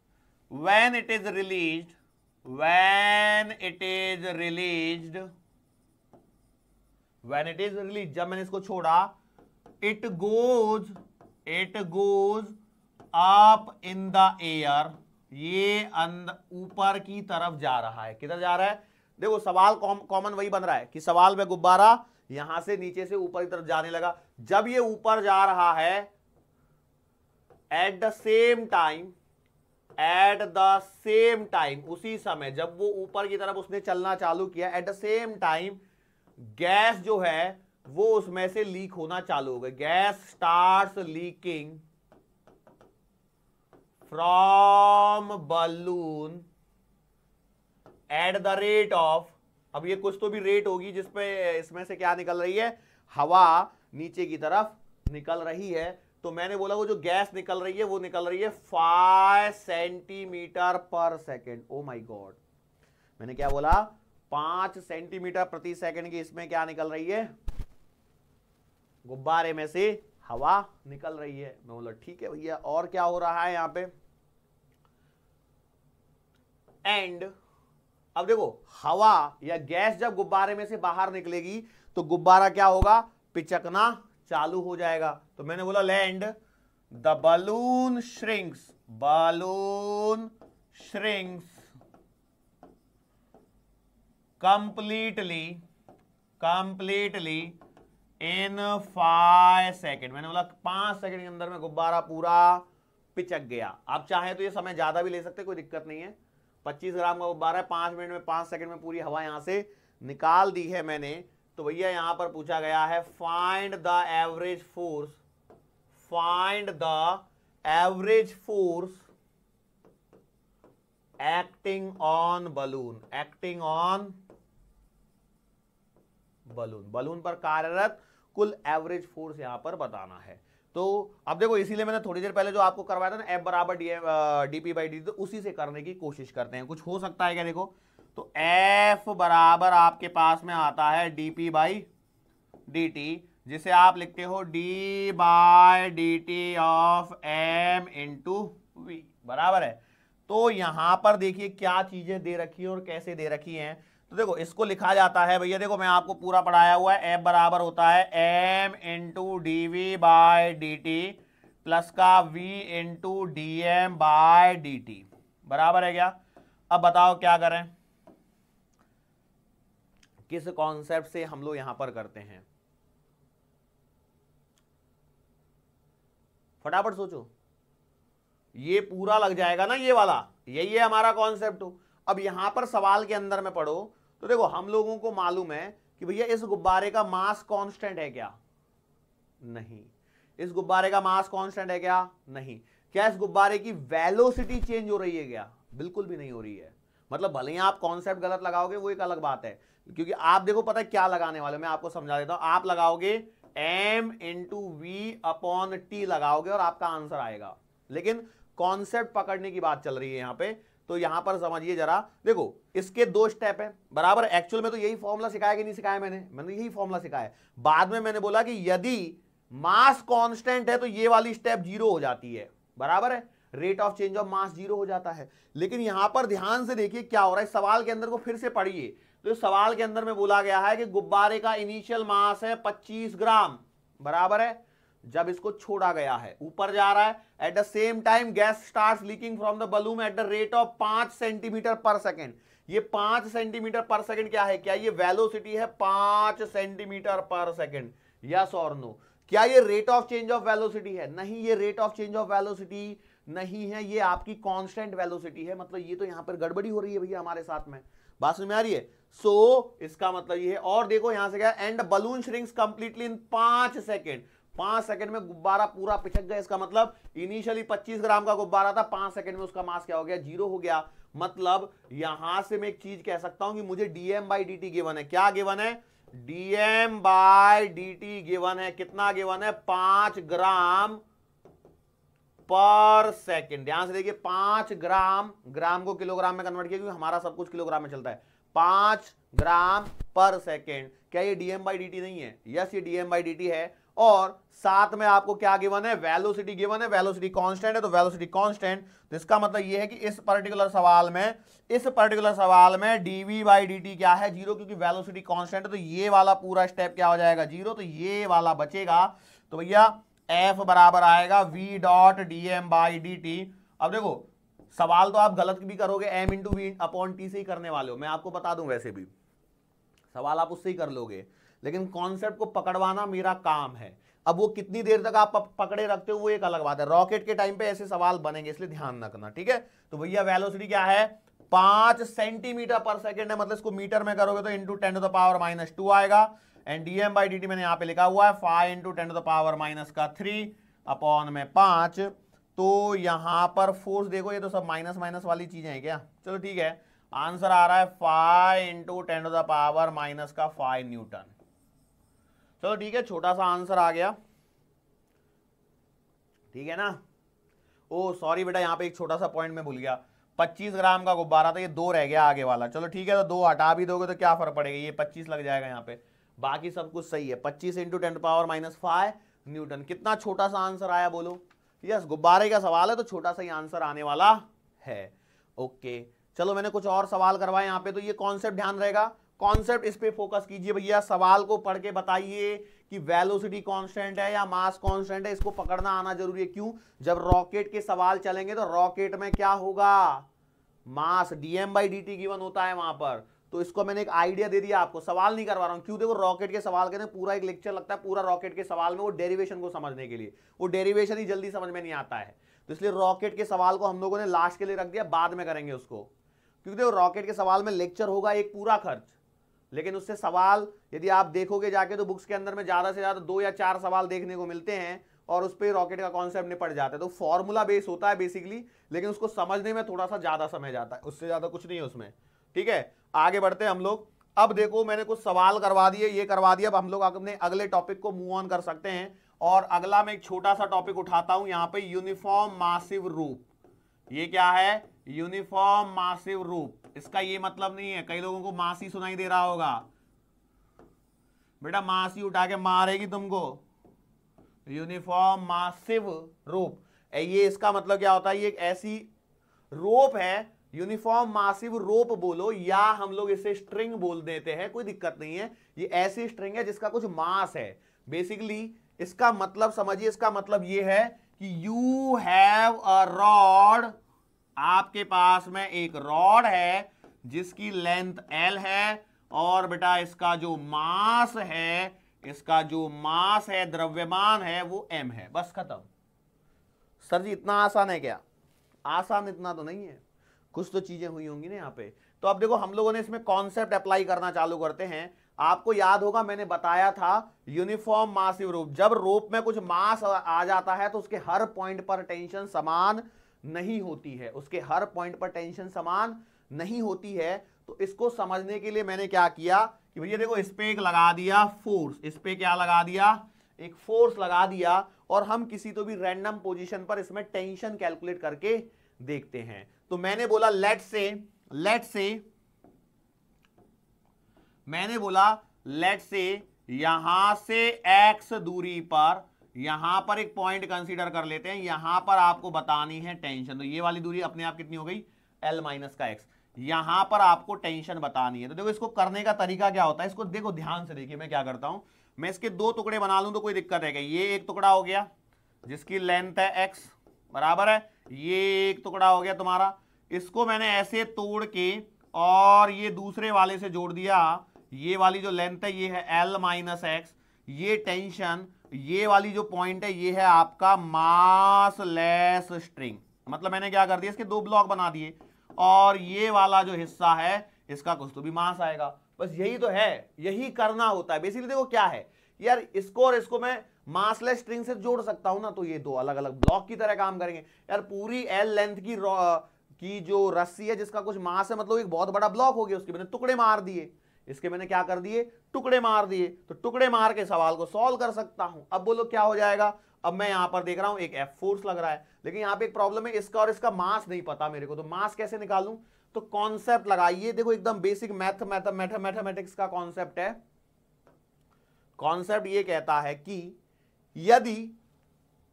when it is release when it is release when it is release जब मैंने इसको छोड़ा it goes it goes up in the air ये ऊपर की तरफ जा रहा है किधर जा रहा है देखो सवाल कॉमन कौम, वही बन रहा है कि सवाल में गुब्बारा यहां से नीचे से ऊपर की तरफ जाने लगा जब ये ऊपर जा रहा है at the same time at the same time उसी समय जब वो ऊपर की तरफ उसने चलना चालू किया at the same time gas जो है वो उसमें से लीक होना चालू हो गया gas start leaking from balloon at the rate of अब ये कुछ तो भी रेट होगी जिसपे इसमें से क्या निकल रही है हवा नीचे की तरफ निकल रही है तो मैंने बोला वो जो गैस निकल रही है वो निकल रही है five centimetre per second oh my God मैंने क्या बोला पांच सेंटीमीटर प्रति सेकेंड की इसमें क्या निकल रही है गुब्बारे में से हवा निकल रही है मैं बोला ठीक है भैया और क्या हो रहा है यहां पे एंड अब देखो हवा या गैस जब गुब्बारे में से बाहर निकलेगी तो गुब्बारा क्या होगा पिचकना चालू हो जाएगा तो मैंने बोला and the balloon shrinks balloon shrinks completely completely in five second मैंने बोला पांच सेकेंड के अंदर में गुब्बारा पूरा पिचक गया आप चाहे तो ये समय ज्यादा भी ले सकते कोई दिक्कत नहीं है पच्चीस ग्राम का गुब्बारा है पाँच मिनट में पाँच सेकंड में पूरी हवा यहाँ से निकाल दी है मैंने तो भैया यहाँ पर पूछा गया है find the average force find the average force acting on balloon acting on balloon balloon पर कार्यरत कुल एवरेज फोर्स यहां पर बताना है तो अब देखो इसीलिए मैंने थोड़ी देर पहले जो आपको करवाया था ना एफ बराबर D M D P by D तो उसी से करने की कोशिश करते हैं कुछ हो सकता है क्या देखो तो एफ बराबर आपके पास में आता है D P by D T जिसे आप लिखते हो D by D T of M into V बराबर है तो यहां पर देखिए क्या चीजें दे रखी है और कैसे दे रखी हैं तो देखो इसको लिखा जाता है भैया देखो मैं आपको पूरा पढ़ाया हुआ है एफ बराबर होता है M into D V by D T plus का V into D M by D T बराबर है क्या अब बताओ क्या करें किस कॉन्सेप्ट से हम लोग यहां पर करते हैं फटाफट सोचो ये पूरा लग जाएगा ना ये वाला यही है हमारा कॉन्सेप्ट अब यहां पर सवाल के अंदर में पढ़ो तो देखो हम लोगों को मालूम है कि भैया इस गुब्बारे का मास कांस्टेंट है क्या नहीं इस गुब्बारे का मास कांस्टेंट है क्या नहीं क्या इस गुब्बारे की वेलोसिटी चेंज हो रही है क्या बिल्कुल भी नहीं हो रही है मतलब भले ही आप कॉन्सेप्ट गलत लगाओगे वो एक अलग बात है क्योंकि आप देखो पता है क्या लगाने वाले मैं आपको समझा देता हूं आप लगाओगे M into V upon T लगाओगे और आपका आंसर आएगा लेकिन कॉन्सेप्ट पकड़ने की बात चल रही है यहां पे तो यहां पर समझिए जरा देखो इसके दो स्टेप हैं बराबर एक्चुअल में तो यही फॉर्मूला सिखाया कि नहीं सिखाया मैंने मैंने यही फॉर्मूला सिखाया बाद में मैंने बोला कि यदि मास कांस्टेंट है तो ये वाली स्टेप जीरो हो जाती है बराबर है rate of change of mass zero हो जाता है लेकिन यहां पर ध्यान से देखिए क्या हो रहा है सवाल के अंदर को फिर से पढ़िए तो इस सवाल के अंदर में बोला गया है कि गुब्बारे का इनिशियल मास है पच्चीस ग्राम बराबर है जब इसको छोड़ा गया है ऊपर जा रहा है at the same time gas start leaking from the balloon at the rate of पांच सेंटीमीटर पर सेकेंड ये पांच सेंटीमीटर पर सेकेंड क्या है क्या ये वेलोसिटी है पांच सेंटीमीटर पर सेकेंड यस और नो क्या ये rate of change of velocity है नहीं ये rate of change of velocity नहीं है ये आपकी कांस्टेंट वेलोसिटी है मतलब ये तो यहां पर गड़बड़ी हो रही है भैया हमारे साथ में बात समझ में आ रही है सो so, इसका मतलब ये है और देखो यहां से क्या and balloon shrinks completely in पांच सेकेंड पांच सेकंड में गुब्बारा पूरा पिछक गया इसका मतलब इनिशियली 25 ग्राम का गुब्बारा था पांच सेकंड में उसका मास क्या हो गया जीरो हो गया मतलब यहां से मैं एक चीज कह सकता हूं कि मुझे DM by D T given है क्या गेवन है डीएम बाय डी गिवन है कितना गेवन है पांच ग्राम पर सेकेंड यहां से देखिए पांच ग्राम ग्राम को किलोग्राम में कन्वर्ट किया क्योंकि हमारा सब कुछ किलोग्राम में चलता है पांच ग्राम पर सेकेंड क्या ये डीएम बाई डी नहीं है यस ये डीएम बाई डी है और साथ में आपको क्या गिवन है वेलोसिटी गिवन है वेलोसिटी कांस्टेंट है तो वेलोसिटी कांस्टेंट तो इसका मतलब यह है कि इस पर्टिकुलर सवाल में इस पर्टिकुलर सवाल में डीवी बाई डी क्या है जीरो क्योंकि वेलोसिटी कांस्टेंट है तो ये वाला पूरा स्टेप क्या हो जाएगा जीरो तो ये वाला बचेगा तो भैया एफ बराबर आएगा V dot D M by D T अब देखो सवाल तो आप गलत भी करोगे M into V upon T से ही करने वाले हो मैं आपको बता दूं वैसे भी सवाल आप उससे ही कर लोगे लेकिन कॉन्सेप्ट को पकड़वाना मेरा काम है अब वो कितनी देर तक आप पकड़े रखते हो वो एक अलग बात है रॉकेट के टाइम पे ऐसे सवाल बनेंगे इसलिए ध्यान रखना ठीक है तो भैया वेलोसिटी क्या है पांच सेंटीमीटर पर सेकेंड है मतलब इसको मीटर में करोगे तो into ten the power minus two आएगा and D M by D T मैंने यहाँ पे लिखा हुआ है five into ten the power minus का थ्री अपॉन में पांच तो यहां पर फोर्स देखो ये तो सब माइनस माइनस वाली चीज़ें हैं क्या चलो ठीक है आंसर आ रहा है five into ten the power minus का फाइव न्यूटन चलो ठीक है छोटा सा आंसर आ गया ठीक है ना ओ सॉरी बेटा यहाँ पे एक छोटा सा पॉइंट में भूल गया 25 ग्राम का गुब्बारा था ये दो रह गया आगे वाला चलो ठीक है तो दो हटा भी दोगे तो क्या फर्क पड़ेगा ये 25 लग जाएगा यहाँ पे बाकी सब कुछ सही है पच्चीस into ten power minus five Newton कितना छोटा सा आंसर आया बोलो यस गुब्बारे का सवाल है तो छोटा सा ही आंसर आने वाला है ओके चलो मैंने कुछ और सवाल करवाए यहाँ पे तो ये कॉन्सेप्ट ध्यान रहेगा कॉन्सेप्ट इस पे फोकस कीजिए भैया सवाल को पढ़ के बताइए कि वेलोसिटी कांस्टेंट है या मास कांस्टेंट है इसको पकड़ना आना जरूरी है क्यों जब रॉकेट के सवाल चलेंगे तो रॉकेट में क्या होगा mass DM by D T given होता है वहां पर तो इसको मैंने एक आइडिया दे दिया आपको सवाल नहीं करवा रहा हूं क्यों देखो रॉकेट के सवाल कहते पूरा एक लेक्चर लगता है पूरा रॉकेट के सवाल में वो डेरिवेशन को समझने के लिए वो डेरिवेशन ही जल्दी समझ में नहीं आता है तो इसलिए रॉकेट के सवाल को हम लोगों ने लास्ट के लिए रख दिया बाद में करेंगे उसको क्योंकि देखो रॉकेट के सवाल में लेक्चर होगा एक पूरा खर्च लेकिन उससे सवाल यदि आप देखोगे जाके तो बुक्स के अंदर में ज़्यादा से ज़्यादा दो या चार सवाल देखने को मिलते हैं और उस पर रॉकेट का कॉन्सेप्ट निपट जाता है तो फॉर्मूला बेस होता है बेसिकली लेकिन उसको समझने में थोड़ा सा ज़्यादा समय जाता है उससे ज़्यादा कुछ नहीं है उसमें ठीक है आगे बढ़ते हैं हम लोग अब देखो मैंने कुछ सवाल करवा दिए ये करवा दिया अब हम लोग अपने अगले टॉपिक को मूव ऑन कर सकते हैं और अगला मैं एक छोटा सा टॉपिक उठाता हूं यहाँ पे यूनिफॉर्म मासिव रूप ये क्या है यूनिफॉर्म मासिव रूप इसका ये मतलब नहीं है कई लोगों को मासी सुनाई दे रहा होगा बेटा मासी उठा के मारेगी तुमको यूनिफॉर्म मासिव रूप ये इसका मतलब क्या होता है ये एक ऐसी रोप है यूनिफॉर्म मासिव रोप बोलो या हम लोग इसे स्ट्रिंग बोल देते हैं कोई दिक्कत नहीं है ये ऐसी स्ट्रिंग है जिसका कुछ मास है बेसिकली इसका मतलब समझिए इसका मतलब ये है कि यू हैव अ रॉड आपके पास में एक रॉड है जिसकी लेंथ एल है और बेटा इसका जो मास है इसका जो मास है द्रव्यमान है वो एम है बस खत्म सर जी इतना आसान है क्या आसान इतना तो नहीं है कुछ तो चीजें हुई होंगी ना यहाँ पे तो अब देखो हम लोगों ने इसमें कॉन्सेप्ट अप्लाई करना चालू करते हैं आपको याद होगा मैंने बताया था यूनिफॉर्म मासिव रूप जब रूप में कुछ मास आ जाता है तो उसके हर पॉइंट पर टेंशन समान नहीं होती है उसके हर पॉइंट पर टेंशन समान नहीं होती है तो इसको समझने के लिए मैंने क्या किया कि भैया देखो इस पर एक लगा दिया फोर्स इस पर क्या लगा दिया एक फोर्स लगा दिया और हम किसी तो भी रैंडम पोजिशन पर इसमें टेंशन कैलकुलेट करके देखते हैं तो मैंने बोला लेट से लेट से मैंने बोला लेट से यहां से एक्स दूरी पर यहां पर एक पॉइंट कंसीडर कर लेते हैं यहां पर आपको बतानी है टेंशन तो ये वाली दूरी अपने आप कितनी हो गई एल माइनस का एक्स यहां पर आपको टेंशन बतानी है तो देखो इसको करने का तरीका क्या होता है इसको देखो ध्यान से देखिए मैं क्या करता हूं मैं इसके दो टुकड़े बना लूं तो कोई दिक्कत है क्या ये एक टुकड़ा हो गया जिसकी लेंथ है एक्स बराबर है ये एक टुकड़ा हो गया तुम्हारा इसको मैंने ऐसे तोड़ के और ये दूसरे वाले से जोड़ दिया ये वाली जो लेंथ है ये है एल माइनस एक्स ये टेंशन ये वाली जो पॉइंट है ये है आपका मासलेस स्ट्रिंग मतलब मैंने क्या कर दिया इसके दो ब्लॉक बना दिए और ये वाला जो हिस्सा है इसका कुछ तो भी मास आएगा बस यही तो है यही करना होता है बेसिकली देखो क्या है यार इसको और इसको मैं मासलेस स्ट्रिंग से जोड़ सकता हूं ना तो ये दो अलग अलग ब्लॉक की तरह काम करेंगे यार पूरी एल लेंथ की की जो रस्सी है जिसका कुछ मास है मतलब एक बहुत बड़ा ब्लॉक हो गया उसके मैंने टुकड़े मार दिए इसके मैंने क्या कर दिए टुकड़े मार दिए तो टुकड़े मार के सवाल को सॉल्व कर सकता हूं अब बोलो क्या हो जाएगा अब मैं यहां पर देख रहा हूं एक एफ फोर्स लग रहा है लेकिन यहां पे एक प्रॉब्लम है इसका और इसका मास नहीं पता मेरे को तो मास कैसे निकालू तो कॉन्सेप्ट लगाइए देखो एकदम बेसिक मैथ मैथमेटिक्स का कॉन्सेप्ट है कॉन्सेप्ट ये कहता है कि यदि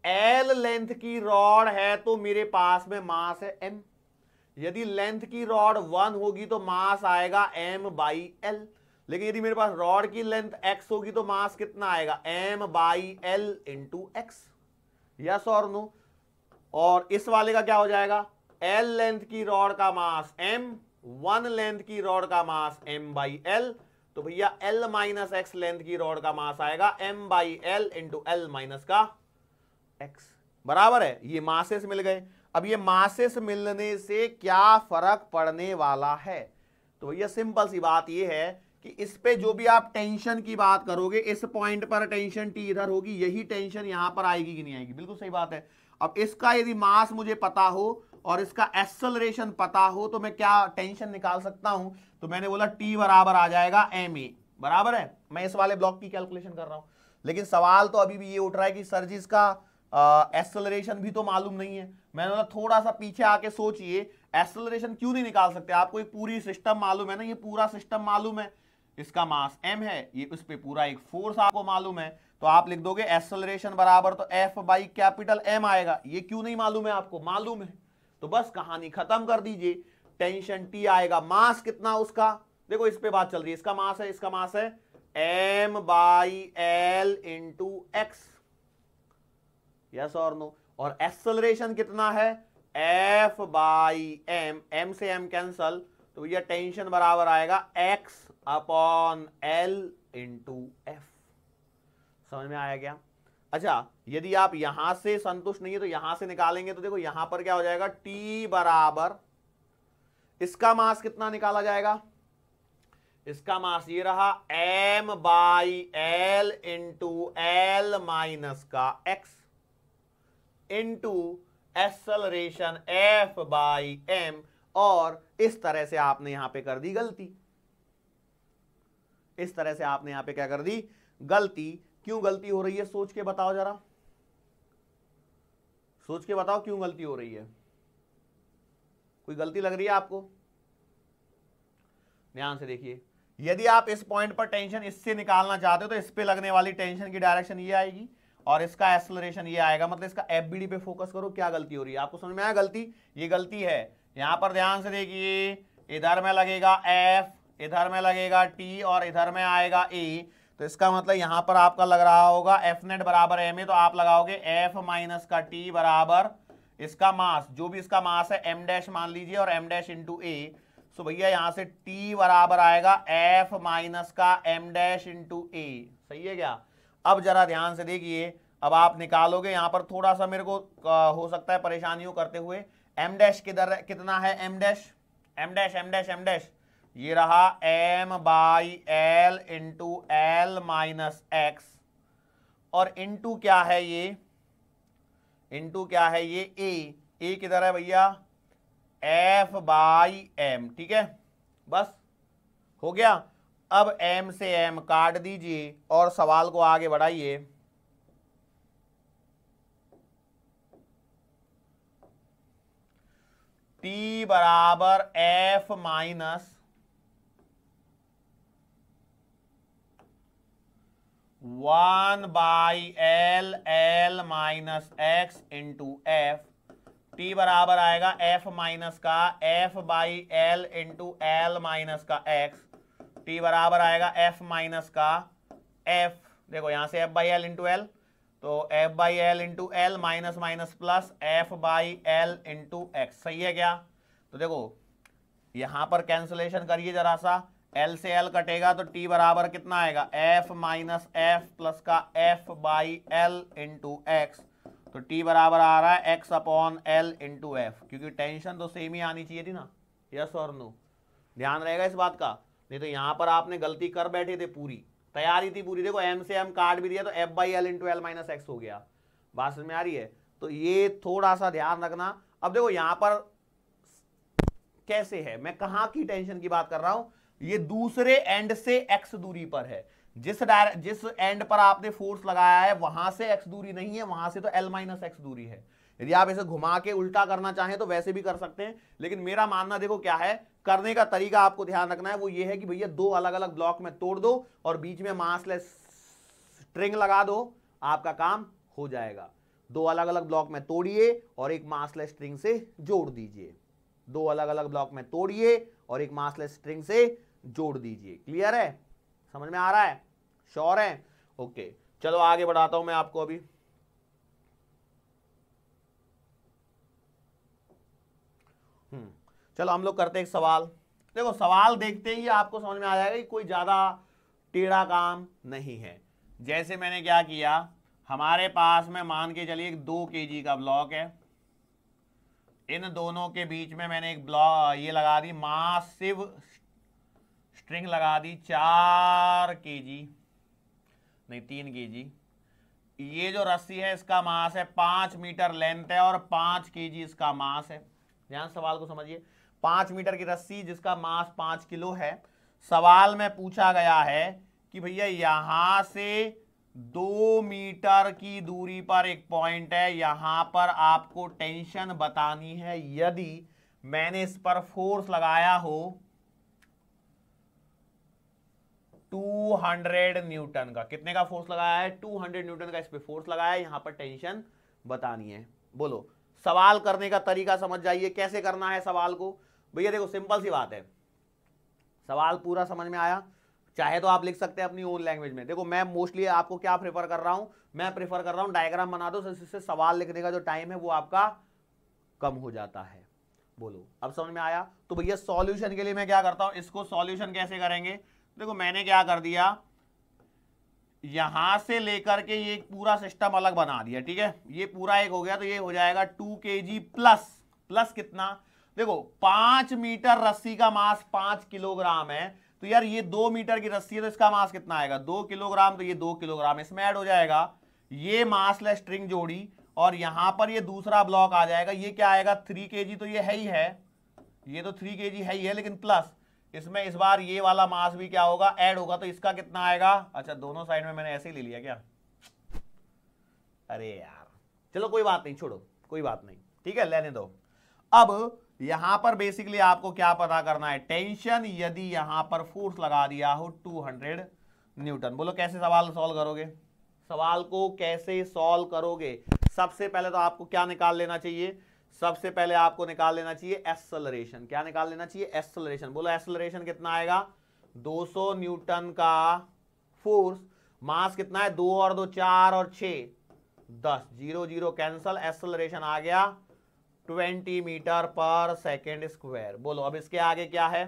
एल लेंथ की रॉड है तो मेरे पास में मास है एम यदि लेंथ की रॉड वन होगी तो मास आएगा एम बाई एल लेकिन यदि मेरे पास रॉड की लेंथ एक्स होगी तो मास कितना आएगा M by L into X yes और नो और इस वाले का क्या हो जाएगा एल लेंथ की रॉड का मास एम वन लेंथ की रॉड का मास एम बाई एल तो भैया एल माइनस एक्स लेंथ की रॉड का मास आएगा M by L into L minus का एक्स बराबर है ये मासेस मिल गए अब ये मासिस मिलने से क्या फर्क पड़ने वाला है तो भैया सिंपल सी बात ये है कि इस पे जो भी आप टेंशन की बात करोगे इस पॉइंट पर टेंशन टी इधर होगी यही टेंशन यहां पर आएगी कि नहीं आएगी बिल्कुल सही बात है अब इसका यदि मास मुझे पता हो और इसका एक्सलरेशन पता हो तो मैं क्या टेंशन निकाल सकता हूं तो मैंने बोला टी बराबर आ जाएगा एम ए बराबर है मैं इस वाले ब्लॉक की कैलकुलेशन कर रहा हूं लेकिन सवाल तो अभी भी ये उठ रहा है कि सर जी इसका एक्सलरेशन भी तो मालूम नहीं है मैंने बोला थोड़ा सा पीछे आके सोचिए एक्सलरेशन क्यों नहीं निकाल सकते आपको एक पूरी सिस्टम मालूम है ना ये पूरा सिस्टम मालूम है इसका मास एम है ये उस पर पूरा एक फोर्स आपको मालूम है तो आप लिख दोगे एक्सलरेशन बराबर तो एफ बाई कैपिटल एम आएगा ये क्यों नहीं मालूम है आपको मालूम है तो बस कहानी खत्म कर दीजिए टेंशन टी आएगा मास कितना उसका देखो इस पे बात चल रही है इसका मास है इसका मास है M by L into X yes और नो और एक्सलरेशन कितना है एफ बाई एम एम से एम कैंसल तो भैया टेंशन बराबर आएगा X upon L into F समझ में आया क्या अच्छा यदि आप यहां से संतुष्ट नहीं है तो यहां से निकालेंगे तो देखो यहां पर क्या हो जाएगा टी बराबर इसका मास कितना निकाला जाएगा इसका मास ये रहा M by L into L minus का X into acceleration F by M और इस तरह से आपने यहां पे कर दी गलती इस तरह से आपने यहां पे क्या कर दी गलती क्यों गलती हो रही है सोच के बताओ जरा सोच के बताओ क्यों गलती हो रही है कोई गलती लग रही है आपको ध्यान से देखिए यदि आप इस पॉइंट पर टेंशन इससे निकालना चाहते हो तो इस पे लगने वाली टेंशन की डायरेक्शन ये आएगी और इसका एक्सलरेशन ये आएगा मतलब इसका एफ पे फोकस करो क्या गलती हो रही है आपको समझ में आया गलती ये गलती है यहाँ पर ध्यान से देखिए इधर में लगेगा एफ इधर में लगेगा टी और इधर में आएगा ए तो इसका मतलब यहाँ पर आपका लग रहा होगा एफ नेट बराबर एम ए तो आप लगाओगे एफ माइनस का टी बराबर इसका मास जो भी इसका मास है एम डैश मान लीजिए और M dash into A so भैया यहाँ से टी बराबर आएगा एफ माइनस का एम डैश इंटू ए सही है क्या अब जरा ध्यान से देखिए अब आप निकालोगे यहाँ पर थोड़ा सा मेरे को हो सकता है परेशानियों करते हुए एम डैश किधर कितना है M dash M dash M dash M dash ये रहा M by L into L minus X और इंटू क्या है ये इंटू क्या है ये ए ए किधर है भैया एफ बाई एम ठीक है बस हो गया अब एम से एम काट दीजिए और सवाल को आगे बढ़ाइए टी बराबर F minus one by L L minus X into F T बराबर आएगा एफ माइनस का F by L into L minus का एक्स टी बराबर आएगा एफ माइनस का एफ देखो यहां से F by L into L तो F by L into L minus minus plus F by L into X सही है क्या तो देखो यहां पर कैंसलेशन करिए जरा सा एल से एल कटेगा तो टी बराबर कितना आएगा एफ माइनस एफ प्लस का F by L into X तो टी बराबर आ रहा है X upon L into F क्योंकि टेंशन तो सेम ही आनी चाहिए थी ना यस और नो ध्यान रहेगा इस बात का नहीं तो यहाँ पर आपने गलती कर बैठे थे पूरी तैयारी थी पूरी देखो एम से एम काट भी दिया तो F by L into L minus X हो गया बात समझ में आ रही है तो ये थोड़ा सा ध्यान रखना अब देखो यहाँ पर कैसे है मैं कहाँ की टेंशन की बात कर रहा हूँ ये दूसरे एंड से एक्स दूरी पर है जिस डायरेक्ट जिस एंड पर आपने फोर्स लगाया है वहां से एक्स दूरी नहीं है वहां से तो एल माइनस एक्स दूरी है यदि आप इसे घुमा के उल्टा करना चाहें तो वैसे भी कर सकते हैं लेकिन मेरा मानना देखो क्या है करने का तरीका आपको ध्यान रखना है वो ये है कि भैया दो अलग अलग ब्लॉक में तोड़ दो और बीच में मासलेस स्ट्रिंग लगा दो आपका काम हो जाएगा दो अलग अलग ब्लॉक में तोड़िए और एक मासलेस स्ट्रिंग से जोड़ दीजिए दो अलग अलग ब्लॉक में तोड़िए और एक मासलेस स्ट्रिंग से जोड़ दीजिए क्लियर है समझ में आ रहा है श्योर है ओके चलो आगे बढ़ाता हूं मैं आपको अभी चलो हम लोग करते हैं एक सवाल देखो सवाल देखते ही आपको समझ में आ जाएगा कि कोई ज़्यादा टेढ़ा काम नहीं है जैसे मैंने क्या किया हमारे पास में मान के चलिए एक दो के का ब्लॉक है इन दोनों के बीच में मैंने एक ब्लॉक ये लगा दी मासिव स्ट्रिंग लगा दी चार के नहीं तीन के ये जो रस्सी है इसका मास है पांच मीटर लेंथ है और पांच के इसका मास है ध्यान सवाल को समझिए पांच मीटर की रस्सी जिसका मास पांच किलो है सवाल में पूछा गया है कि भैया यहां से दो मीटर की दूरी पर एक पॉइंट है यहां पर आपको टेंशन बतानी है यदि मैंने इस पर फोर्स लगाया हो 200 न्यूटन का कितने का फोर्स लगाया है 200 न्यूटन का इस पर फोर्स लगाया है यहां पर टेंशन बतानी है बोलो सवाल करने का तरीका समझ जाइए कैसे करना है सवाल को भैया देखो सिंपल सी बात है सवाल पूरा समझ में आया चाहे तो आप लिख सकते हैं अपनी ओन लैंग्वेज में देखो मैं मोस्टली आपको क्या प्रेफर कर रहा हूं मैं प्रेफर कर रहा हूं डायग्राम बना दो इससे सवाल लिखने का जो टाइम है वो आपका कम हो जाता है बोलो अब समझ में आया तो भैया सॉल्यूशन के लिए मैं क्या करता हूँ इसको सॉल्यूशन कैसे करेंगे देखो मैंने क्या कर दिया यहां से लेकर के ये पूरा सिस्टम अलग बना दिया ठीक है ये पूरा एक हो गया तो ये हो जाएगा टू के जी प्लस प्लस कितना देखो पांच मीटर रस्सी का मास पांच किलोग्राम है तो यार ये दो मीटर की रस्सी है तो इसका मास कितना आएगा दो किलोग्राम तो ये दो किलोग्राम इसमें ऐड हो जाएगा ये मासलेस स्ट्रिंग जोड़ी और यहां पर ये दूसरा ब्लॉक आ जाएगा ये क्या आएगा थ्री के तो ये है ही है ये तो थ्री के है ही है लेकिन प्लस इसमें इस बार ये वाला मास भी क्या होगा ऐड होगा तो इसका कितना आएगा अच्छा दोनों साइड में मैंने ऐसे ही ले लिया क्या अरे यार चलो कोई बात नहीं छोड़ो कोई बात नहीं ठीक है लेने दो अब यहां पर बेसिकली आपको क्या पता करना है टेंशन यदि यहां पर फोर्स लगा दिया हो 200 न्यूटन बोलो कैसे सवाल सॉल्व करोगे सवाल को कैसे सॉल्व करोगे सबसे पहले तो आपको क्या निकाल लेना चाहिए सबसे पहले आपको निकाल लेना चाहिए एक्सलरेशन क्या निकाल लेना चाहिए एक्सलरेशन बोलो एक्सलरेशन कितना आएगा 200 न्यूटन का फोर्स मास कितना है दो और दो चार और छ दस जीरो जीरो कैंसल एक्सलरेशन आ गया twenty metre per second square बोलो अब इसके आगे क्या है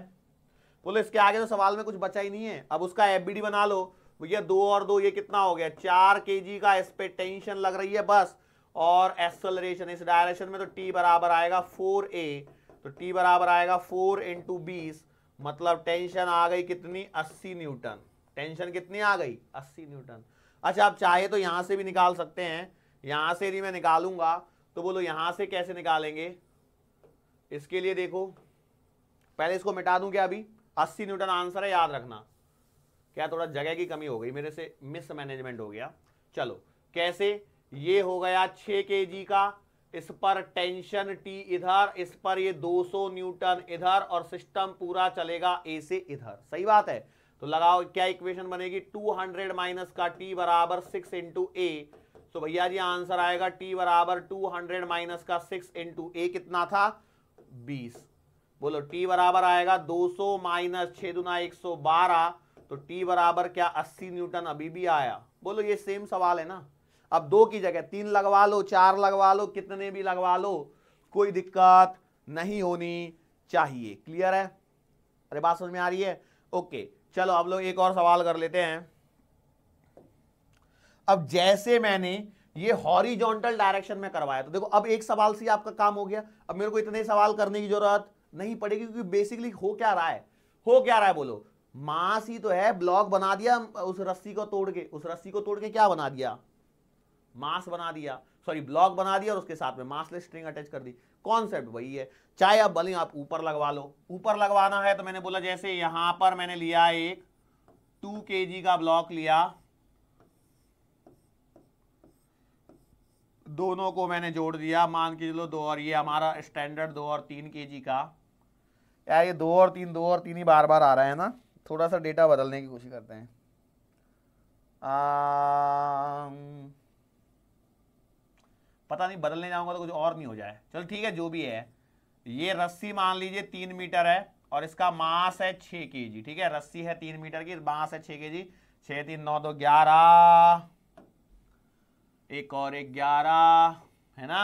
बोलो इसके आगे तो सवाल में कुछ बचा ही नहीं है अब उसका एफबीडी बना लो भैया दो और दो ये कितना हो गया चार के का इस पर टेंशन लग रही है बस और एक्सलरेशन इस डायरेक्शन में तो टी बराबर आएगा फोर ए तो टी बराबर आएगा फोर इंटू बीस मतलब टेंशन आ गई कितनी अस्सी न्यूटन टेंशन कितनी आ गई अस्सी न्यूटन अच्छा आप चाहे तो यहाँ से भी निकाल सकते हैं यहाँ से भी मैं निकालूंगा तो बोलो यहां से कैसे निकालेंगे इसके लिए देखो पहले इसको मिटा दूं क्या अभी 80 न्यूटन आंसर है याद रखना क्या थोड़ा जगह की कमी हो गई मेरे से मिस मैनेजमेंट हो गया चलो कैसे ये हो गया 6 के का इस पर टेंशन टी इधर इस पर ये 200 न्यूटन इधर और सिस्टम पूरा चलेगा ए से इधर सही बात है तो लगाओ क्या इक्वेशन बनेगी 200 माइनस का टी बराबर सिक्स इंटू ए तो भैया जी आंसर आएगा टी बराबर टू हंड्रेड माइनस का सिक्स इंटू ए कितना था बीस बोलो टी बराबर आएगा दो सौ माइनस छः दुना एक सौ बारह तो टी बराबर क्या अस्सी न्यूटन अभी भी आया बोलो ये सेम सवाल है ना अब दो की जगह तीन लगवा लो चार लगवा लो कितने भी लगवा लो कोई दिक्कत नहीं होनी चाहिए क्लियर है अरे बात समझ में आ रही है ओके चलो अब लोग एक और सवाल कर लेते हैं अब जैसे मैंने ये हॉरिजॉन्टल डायरेक्शन में करवाया तो देखो अब एक सवाल से आपका काम हो गया अब मेरे को इतने सवाल करने की जरूरत नहीं पड़ेगी क्योंकि बेसिकली हो क्या रहा है हो क्या रहा है बोलो मास ही तो है ब्लॉक बना दिया उस रस्सी को तोड़ के उस रस्सी को तोड़ के क्या बना दिया मास बना दिया सॉरी ब्लॉक बना दिया और उसके साथ में मासलेस स्ट्रिंग अटैच कर दी कॉन्सेप्ट वही है चाहे आप भले आप ऊपर लगवा लो ऊपर लगवाना है तो मैंने बोला जैसे यहां पर मैंने लिया एक टू के का ब्लॉक लिया दोनों को मैंने जोड़ दिया मान के चलो दो और ये हमारा स्टैंडर्ड दो और तीन के जी का यार ये दो और तीन दो और तीन ही बार बार आ रहा है ना थोड़ा सा डेटा बदलने की कोशिश करते हैं आ, पता नहीं बदलने जाऊंगा तो कुछ और नहीं हो जाए चल ठीक है जो भी है ये रस्सी मान लीजिए तीन मीटर है और इसका मास है छ के जी ठीक है रस्सी है तीन मीटर की मास है छ के जी छः तीन नौ दो ग्यारह एक और एक ग्यारह है ना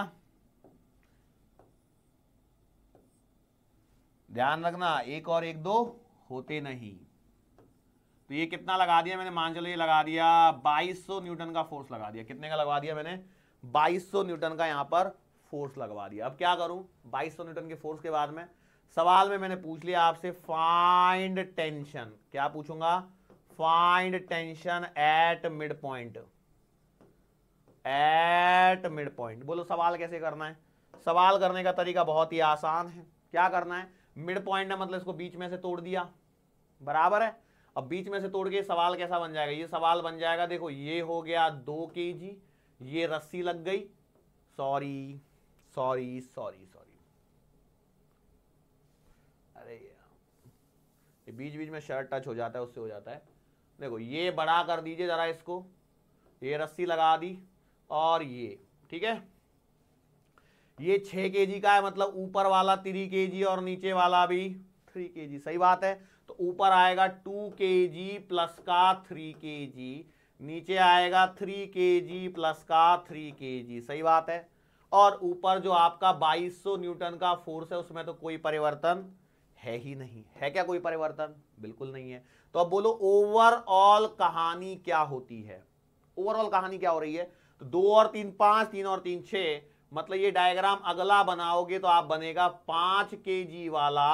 ध्यान रखना एक और एक दो होते नहीं तो ये कितना लगा दिया मैंने मान चलो ये लगा दिया 2200 न्यूटन का फोर्स लगा दिया कितने का लगा दिया मैंने 2200 न्यूटन का यहां पर फोर्स लगवा दिया अब क्या करूं 2200 न्यूटन के फोर्स के बाद में सवाल में मैंने पूछ लिया आपसे फाइंड टेंशन क्या पूछूंगा find tension at mid point at mid point बोलो सवाल कैसे करना है सवाल करने का तरीका बहुत ही आसान है क्या करना है मिड पॉइंट ने मतलब इसको बीच में से तोड़ दिया बराबर है अब बीच में से तोड़ के सवाल कैसा बन जाएगा ये सवाल बन जाएगा देखो ये हो गया दो के जी ये रस्सी लग गई सॉरी सॉरी सॉरी सॉरी अरे ये बीच बीच में शर्ट टच हो जाता है उससे हो जाता है देखो ये बड़ा कर दीजिए जरा इसको ये रस्सी लगा दी और ये ठीक है ये छह के का है मतलब ऊपर वाला थ्री के और नीचे वाला भी थ्री के सही बात है तो ऊपर आएगा टू के प्लस का थ्री के नीचे आएगा थ्री के प्लस का थ्री के सही बात है और ऊपर जो आपका 2200 न्यूटन का फोर्स है उसमें तो कोई परिवर्तन है ही नहीं है क्या कोई परिवर्तन बिल्कुल नहीं है तो अब बोलो ओवरऑल कहानी क्या होती है ओवरऑल कहानी क्या हो रही है तो दो और तीन पांच तीन और तीन छ मतलब ये डायग्राम अगला बनाओगे तो आप बनेगा पांच के जी वाला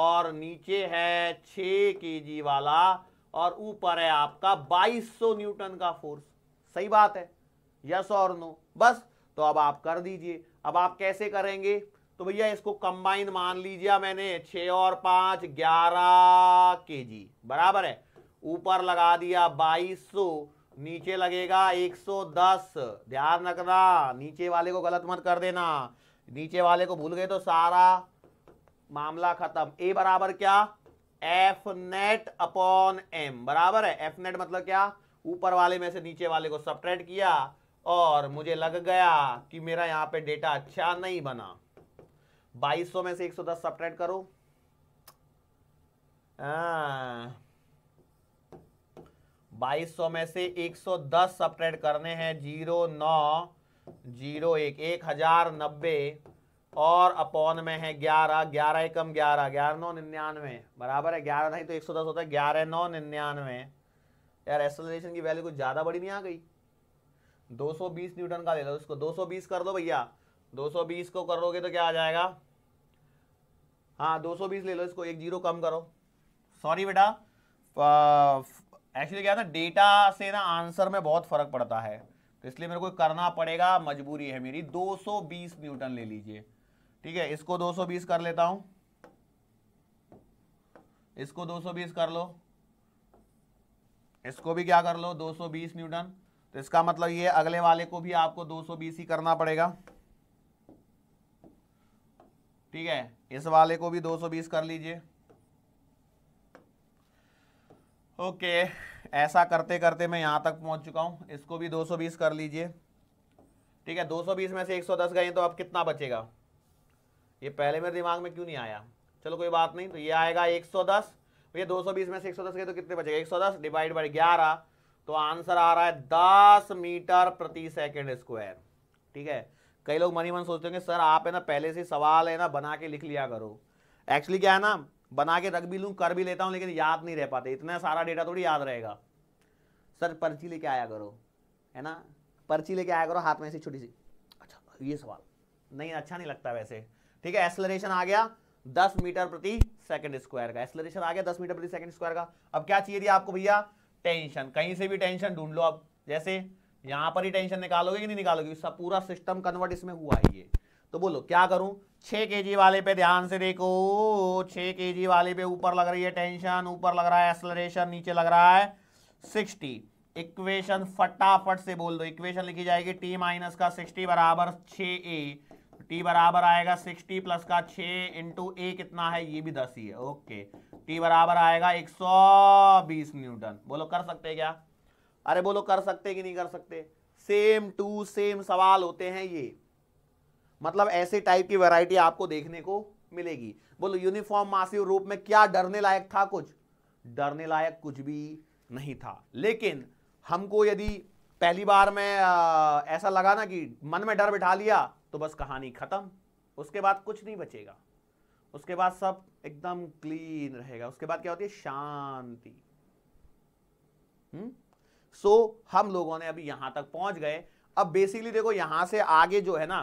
और नीचे है छ के जी वाला और ऊपर है आपका 2200 न्यूटन का फोर्स सही बात है यस और नो बस तो अब आप कर दीजिए अब आप कैसे करेंगे तो भैया इसको कंबाइन मान लीजिए मैंने छ और पांच ग्यारह के जी बराबर है ऊपर लगा दिया बाईस सौ नीचे लगेगा 110 ध्यान रखना नीचे वाले को गलत मत कर देना नीचे वाले को भूल गए तो सारा मामला खत्म ए बराबर क्या एफ नेट अपॉन एम बराबर है एफ नेट मतलब क्या ऊपर वाले में से नीचे वाले को सब्ट्रैक्ट किया और मुझे लग गया कि मेरा यहां पे डेटा अच्छा नहीं बना 2200 में से 110 सौ करो आ, हाँ। 2200 में से 110 सब्ट्रैक्ट करने हैं जीरो नौ जीरो एक एक हजार नब्बे और अपॉन में है ग्यारह ग्यारह एकम ग्यारह ग्यारह नौ निन्यानवे बराबर है ग्यारह नहीं तो एक सौ दस होता है ग्यारह नौ निन्यानवे यार एक्सलेशन की वैल्यू कुछ ज़्यादा बड़ी नहीं आ गई 220 न्यूटन का ले लो सौ 220 कर दो भैया 220 को करोगे तो क्या आ जाएगा हाँ 220 ले लो इसको एक जीरो कम करो सॉरी बेटा एक्चुअली क्या था डेटा से ना आंसर में बहुत फर्क पड़ता है तो इसलिए मेरे को करना पड़ेगा मजबूरी है मेरी 220 न्यूटन ले लीजिए ठीक है इसको 220 कर लेता हूं इसको 220 कर लो इसको भी क्या कर लो 220 न्यूटन तो इसका मतलब ये अगले वाले को भी आपको 220 ही करना पड़ेगा ठीक है इस वाले को भी 220 कर लीजिए ओके ऐसा करते करते मैं यहाँ तक पहुँच चुका हूँ इसको भी 220 कर लीजिए ठीक है 220 में से 110 गए तो अब कितना बचेगा ये पहले मेरे दिमाग में क्यों नहीं आया चलो कोई बात नहीं तो ये आएगा 110 भैया दो में से 110 गए तो कितने बचेगा 110 डिवाइड बाई ग्यारह तो आंसर आ रहा है दस मीटर प्रति सेकेंड स्क्वायर ठीक है कई लोग मनी मन सोचते होंगे सर आप है ना पहले से सवाल है ना बना के लिख लिया करो एक्चुअली क्या है ना बना के रख भी लूँ कर भी लेता हूँ लेकिन याद नहीं रह पाते इतना सारा डेटा थोड़ी याद रहेगा सर पर्ची लेके आया करो है ना पर्ची लेके आया करो हाथ में ऐसी छोटी सी अच्छा ये सवाल नहीं अच्छा नहीं लगता वैसे ठीक है एक्सलरेशन आ गया दस मीटर प्रति सेकंड स्क्वायर का एक्सलरेशन आ गया दस मीटर प्रति सेकंड स्क्वायर का अब क्या चाहिए थी आपको भैया टेंशन कहीं से भी टेंशन ढूंढ लो अब जैसे यहां पर ही टेंशन निकालोगे कि नहीं निकालोगे इसका पूरा सिस्टम कन्वर्ट इसमें हुआ है ये तो बोलो क्या करूं छः के वाले पे ध्यान से देखो छः के वाले पे ऊपर लग रही है टेंशन ऊपर लग रहा है एक्सलरेशन नीचे लग रहा है सिक्सटी इक्वेशन फटाफट से बोल दो इक्वेशन लिखी जाएगी टी माइनस का सिक्सटी बराबर छ ए टी बराबर आएगा सिक्सटी प्लस का छ इंटू ए कितना है ये भी दस ही है ओके टी बराबर आएगा एक सौ बीस न्यूटन बोलो कर सकते क्या अरे बोलो कर सकते कि नहीं कर सकते सेम टू सेम सवाल होते हैं ये मतलब ऐसे टाइप की वैरायटी आपको देखने को मिलेगी बोलो यूनिफॉर्म मासिव रूप में क्या डरने लायक था कुछ डरने लायक कुछ भी नहीं था लेकिन हमको यदि पहली बार में ऐसा लगा ना कि मन में डर बिठा लिया तो बस कहानी खत्म उसके बाद कुछ नहीं बचेगा उसके बाद सब एकदम क्लीन रहेगा उसके बाद क्या होती है शांति सो हम्म? so, हम लोगों ने अभी यहां तक पहुंच गए अब बेसिकली देखो यहां से आगे जो है ना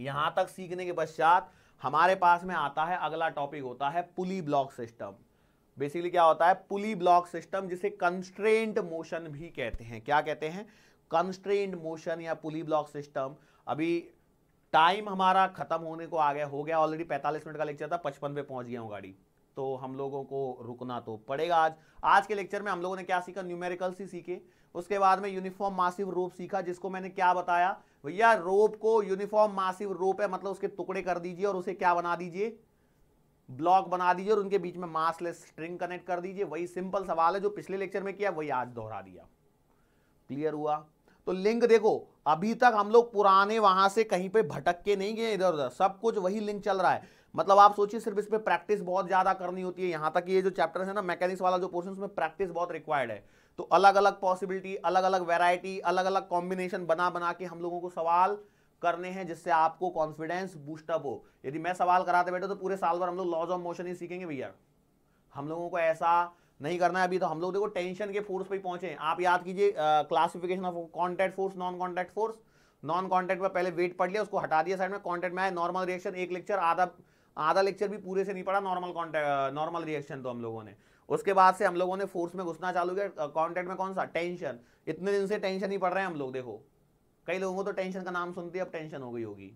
यहां तक सीखने के पश्चात हमारे पास में आता है अगला टॉपिक होता है पुली ब्लॉक सिस्टम बेसिकली क्या होता है पुली ब्लॉक सिस्टम जिसे कंस्ट्रेंट मोशन भी कहते हैं क्या कहते हैं कंस्ट्रेंट मोशन या पुली ब्लॉक सिस्टम अभी टाइम हमारा खत्म होने को आ गया हो गया ऑलरेडी 45 मिनट का लेक्चर था पचपन पे पहुंच गया हूँ गाड़ी तो हम लोगों को रुकना तो पड़ेगा आज आज के लेक्चर में हम लोगों ने क्या सीखा न्यूमेरिकल्स ही सीखे उसके बाद में यूनिफॉर्म मासिव रूप सीखा जिसको मैंने क्या बताया भैया रोप को यूनिफॉर्म मासिव रोप है मतलब उसके टुकड़े कर दीजिए और उसे क्या बना दीजिए ब्लॉक बना दीजिए और उनके बीच में मासलेस स्ट्रिंग कनेक्ट कर दीजिए वही सिंपल सवाल है जो पिछले लेक्चर में किया वही आज दोहरा दिया क्लियर हुआ तो लिंक देखो अभी तक हम लोग पुराने वहां से कहीं पे भटक के नहीं गए इधर उधर सब कुछ वही लिंक चल रहा है मतलब आप सोचिए सिर्फ इस पर प्रैक्टिस बहुत ज्यादा करनी होती है यहां तक ये जो चैप्टर है ना मैकेनिक्स वाला जो पोर्शन उसमें प्रैक्टिस बहुत रिक्वायर्ड है तो अलग अलग पॉसिबिलिटी अलग अलग वेराइटी अलग अलग कॉम्बिनेशन बना बना के हम लोगों को सवाल करने हैं जिससे आपको कॉन्फिडेंस बूस्टअप हो यदि मैं सवाल कराते बैठे तो पूरे साल भर हम लोग लॉज ऑफ मोशन ही सीखेंगे भैया हम लोगों को ऐसा नहीं करना है अभी तो हम लोग देखो टेंशन के फोर्स पे पहुंचे आप याद कीजिए classification of contact force non contact force non contact में पहले वेट पढ़ लिया उसको हटा दिया साइड में कॉन्टैक्ट में आए नॉर्मल रिएक्शन एक लेक्चर आधा आधा लेक्चर भी पूरे से नहीं पढ़ा नॉर्मल कॉन्टैक्ट नॉर्मल रिएक्शन तो हम लोगों ने उसके बाद से हम लोगों ने फोर्स में घुसना चालू किया कॉन्टेंट में कौन सा टेंशन इतने दिन से टेंशन ही पड़ रहे हैं हम लोग देखो कई लोगों को तो टेंशन का नाम सुनती है अब टेंशन हो गई होगी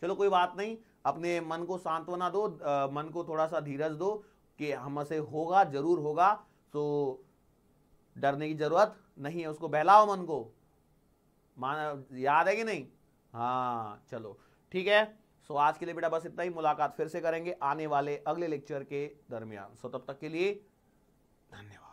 चलो कोई बात नहीं अपने मन को सांत्वना दो आ, मन को थोड़ा सा धीरज दो कि हमसे होगा जरूर होगा तो डरने की जरूरत नहीं है उसको बहलाओ मन को मान याद है कि नहीं हाँ चलो ठीक है सो आज के लिए बेटा बस इतना ही मुलाकात फिर से करेंगे आने वाले अगले लेक्चर के दरमियान सो तब तक के लिए 何年は